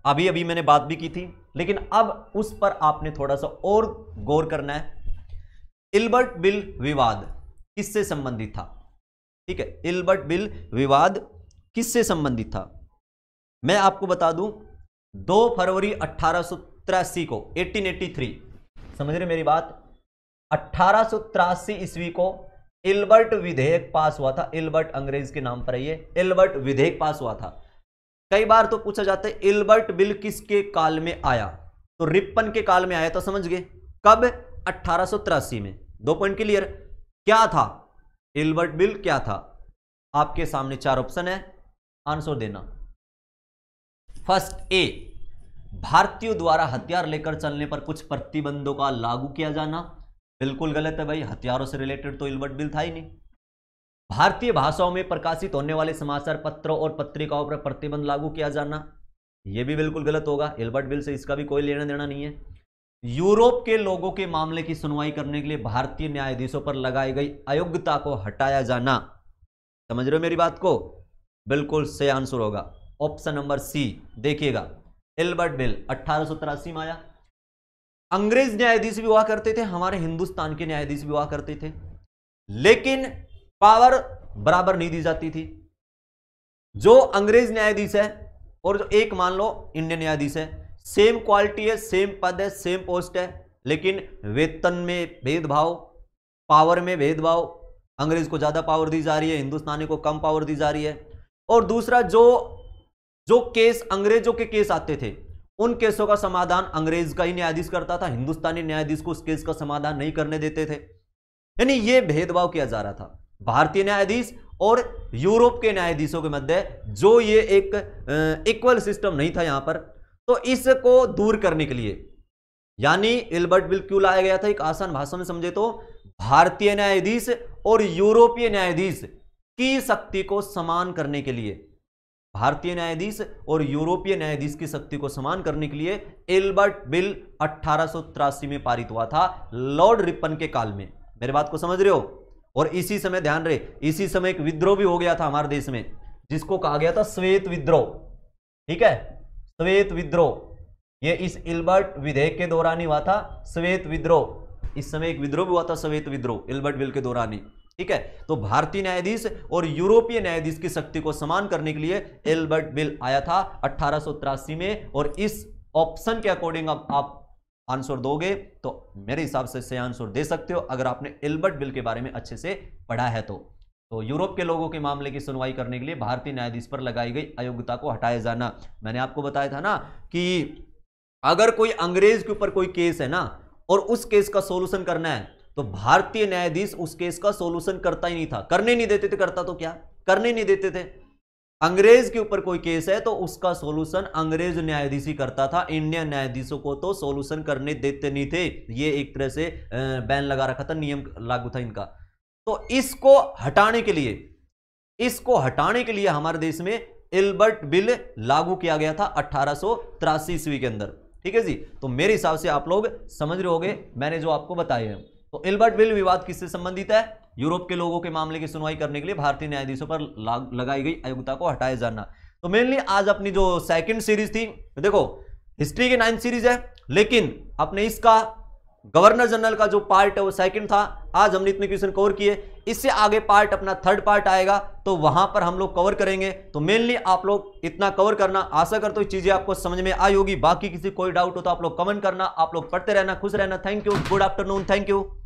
अभी अभी मैंने बात भी की थी लेकिन अब उस पर आपने थोड़ा सा और गौर करना है इल्बर्ट बिल विवाद किससे संबंधित था ठीक है इल्बर्ट बिल विवाद किससे संबंधित था मैं आपको बता दूं 2 फरवरी अठारह को 1883 समझ रहे मेरी बात अट्ठारह ईस्वी को इल्बर्ट विधेयक पास हुआ था इल्बर्ट अंग्रेज के नाम पर ये इल्बर्ट विधेयक पास हुआ था कई बार तो पूछा जाता है एल्बर्ट बिल किसके काल में आया तो रिपन के काल में आया तो समझ गए कब अट्ठारह में दो पॉइंट क्लियर क्या था एल्बर्ट बिल क्या था आपके सामने चार ऑप्शन है आंसर देना फर्स्ट ए भारतीयों द्वारा हथियार लेकर चलने पर कुछ प्रतिबंधों का लागू किया जाना बिल्कुल गलत है भाई हथियारों से रिलेटेड तो एल्बर्ट बिल था ही नहीं भारतीय भाषाओं में प्रकाशित होने वाले समाचार पत्रों और पत्रिकाओं पर प्रतिबंध लागू किया जाना यह भी बिल्कुल गलत होगा एल्बर्ट बिल से इसका भी कोई लेना देना नहीं है यूरोप के लोगों के मामले की सुनवाई करने के लिए भारतीय न्यायाधीशों पर लगाई गई अयोग्यता को हटाया जाना समझ रहे हो मेरी बात को बिल्कुल सही आंसर होगा ऑप्शन नंबर सी देखिएगा एल्बर्ट बिल अट्ठारह में आया अंग्रेज न्यायाधीश भी हुआ करते थे हमारे हिंदुस्तान के न्यायाधीश भी हुआ करते थे लेकिन पावर बराबर नहीं दी जाती थी जो अंग्रेज न्यायाधीश है और जो एक मान लो इंडियन न्यायाधीश है सेम क्वालिटी है सेम पद है सेम पोस्ट है लेकिन वेतन में भेदभाव पावर में भेदभाव अंग्रेज को ज़्यादा पावर दी जा रही है हिंदुस्तानी को कम पावर दी जा रही है और दूसरा जो जो केस अंग्रेजों के केस आते थे उन केसों का समाधान अंग्रेज का ही न्यायाधीश करता था हिंदुस्तानी न्यायाधीश को उस केस का समाधान नहीं करने देते थे यानी ये भेदभाव किया जा रहा था भारतीय न्यायाधीश और यूरोप के न्यायाधीशों के मध्य जो ये एक इक्वल सिस्टम नहीं था यहां पर तो इसको दूर करने के लिए यानी एल्बर्ट बिल क्यों लाया गया था एक आसान भाषा में समझे तो भारतीय न्यायाधीश और यूरोपीय न्यायाधीश की शक्ति को समान करने के लिए भारतीय न्यायाधीश और यूरोपीय न्यायाधीश की शक्ति को समान करने के लिए एल्बर्ट बिल अट्ठारह में पारित हुआ था लॉर्ड रिपन के काल में मेरे बात को समझ रहे हो और इसी समय ध्यान रहे इसी समय एक विद्रोह भी हो गया था हमारे देश में जिसको कहा गया था श्वेत विद्रोह ठीक है श्वेत विद्रोह ये इस इल्बर्ट विधेयक के दौरान ही हुआ था श्वेत विद्रोह इस समय एक विद्रोह भी हुआ था श्वेत विद्रोह इल्बर्ट विल के दौरान ही ठीक है तो भारतीय न्यायाधीश और यूरोपीय न्यायाधीश की शक्ति को समान करने के लिए एल्बर्ट बिल आया था अट्ठारह में और इस ऑप्शन के अकॉर्डिंग अब आप आंसर दोगे तो मेरे हिसाब से सही आंसर दे सकते हो अगर आपने एल्बर्ट बिल के बारे में अच्छे से पढ़ा है तो तो यूरोप के लोगों के मामले की सुनवाई करने के लिए भारतीय न्यायाधीश पर लगाई गई अयोग्यता को हटाया जाना मैंने आपको बताया था ना कि अगर कोई अंग्रेज के ऊपर कोई केस है ना और उस केस का सोल्यूशन करना है तो भारतीय न्यायाधीश उस केस का सोल्यूशन करता ही नहीं था करने नहीं देते थे करता तो क्या करने नहीं देते थे अंग्रेज के ऊपर कोई केस है तो उसका सोल्यूशन अंग्रेज न्यायाधीश ही करता था इंडियन न्यायाधीशों को तो सोल्यूशन करने देते नहीं थे ये एक तरह से बैन लगा रखा था नियम लागू था इनका तो इसको हटाने के लिए इसको हटाने के लिए हमारे देश में एल्बर्ट बिल लागू किया गया था अट्ठारह ईस्वी के अंदर ठीक है जी तो मेरे हिसाब से आप लोग समझ रहे हो मैंने जो आपको बताया है तो एल्बर्ट बिल विवाद किससे संबंधित है यूरोप के लोगों के मामले की सुनवाई करने के लिए भारतीय न्यायाधीशों पर लगाई गई अयोग्यता को हटाए जाना तो मेनली आज अपनी जो सेकंड सीरीज थी देखो हिस्ट्री की नाइन्थ सीरीज है लेकिन अपने इसका गवर्नर जनरल का जो पार्ट है वो सेकंड था आज हमने इतने क्वेश्चन कवर किए इससे आगे पार्ट अपना थर्ड पार्ट आएगा तो वहां पर हम लोग कवर करेंगे तो मेनली आप लोग इतना कवर करना आशा करते हुए चीजें आपको समझ में आई होगी बाकी किसी कोई डाउट हो तो आप लोग कमेंट करना आप लोग पढ़ते रहना खुश रहना thank you good afternoon thank you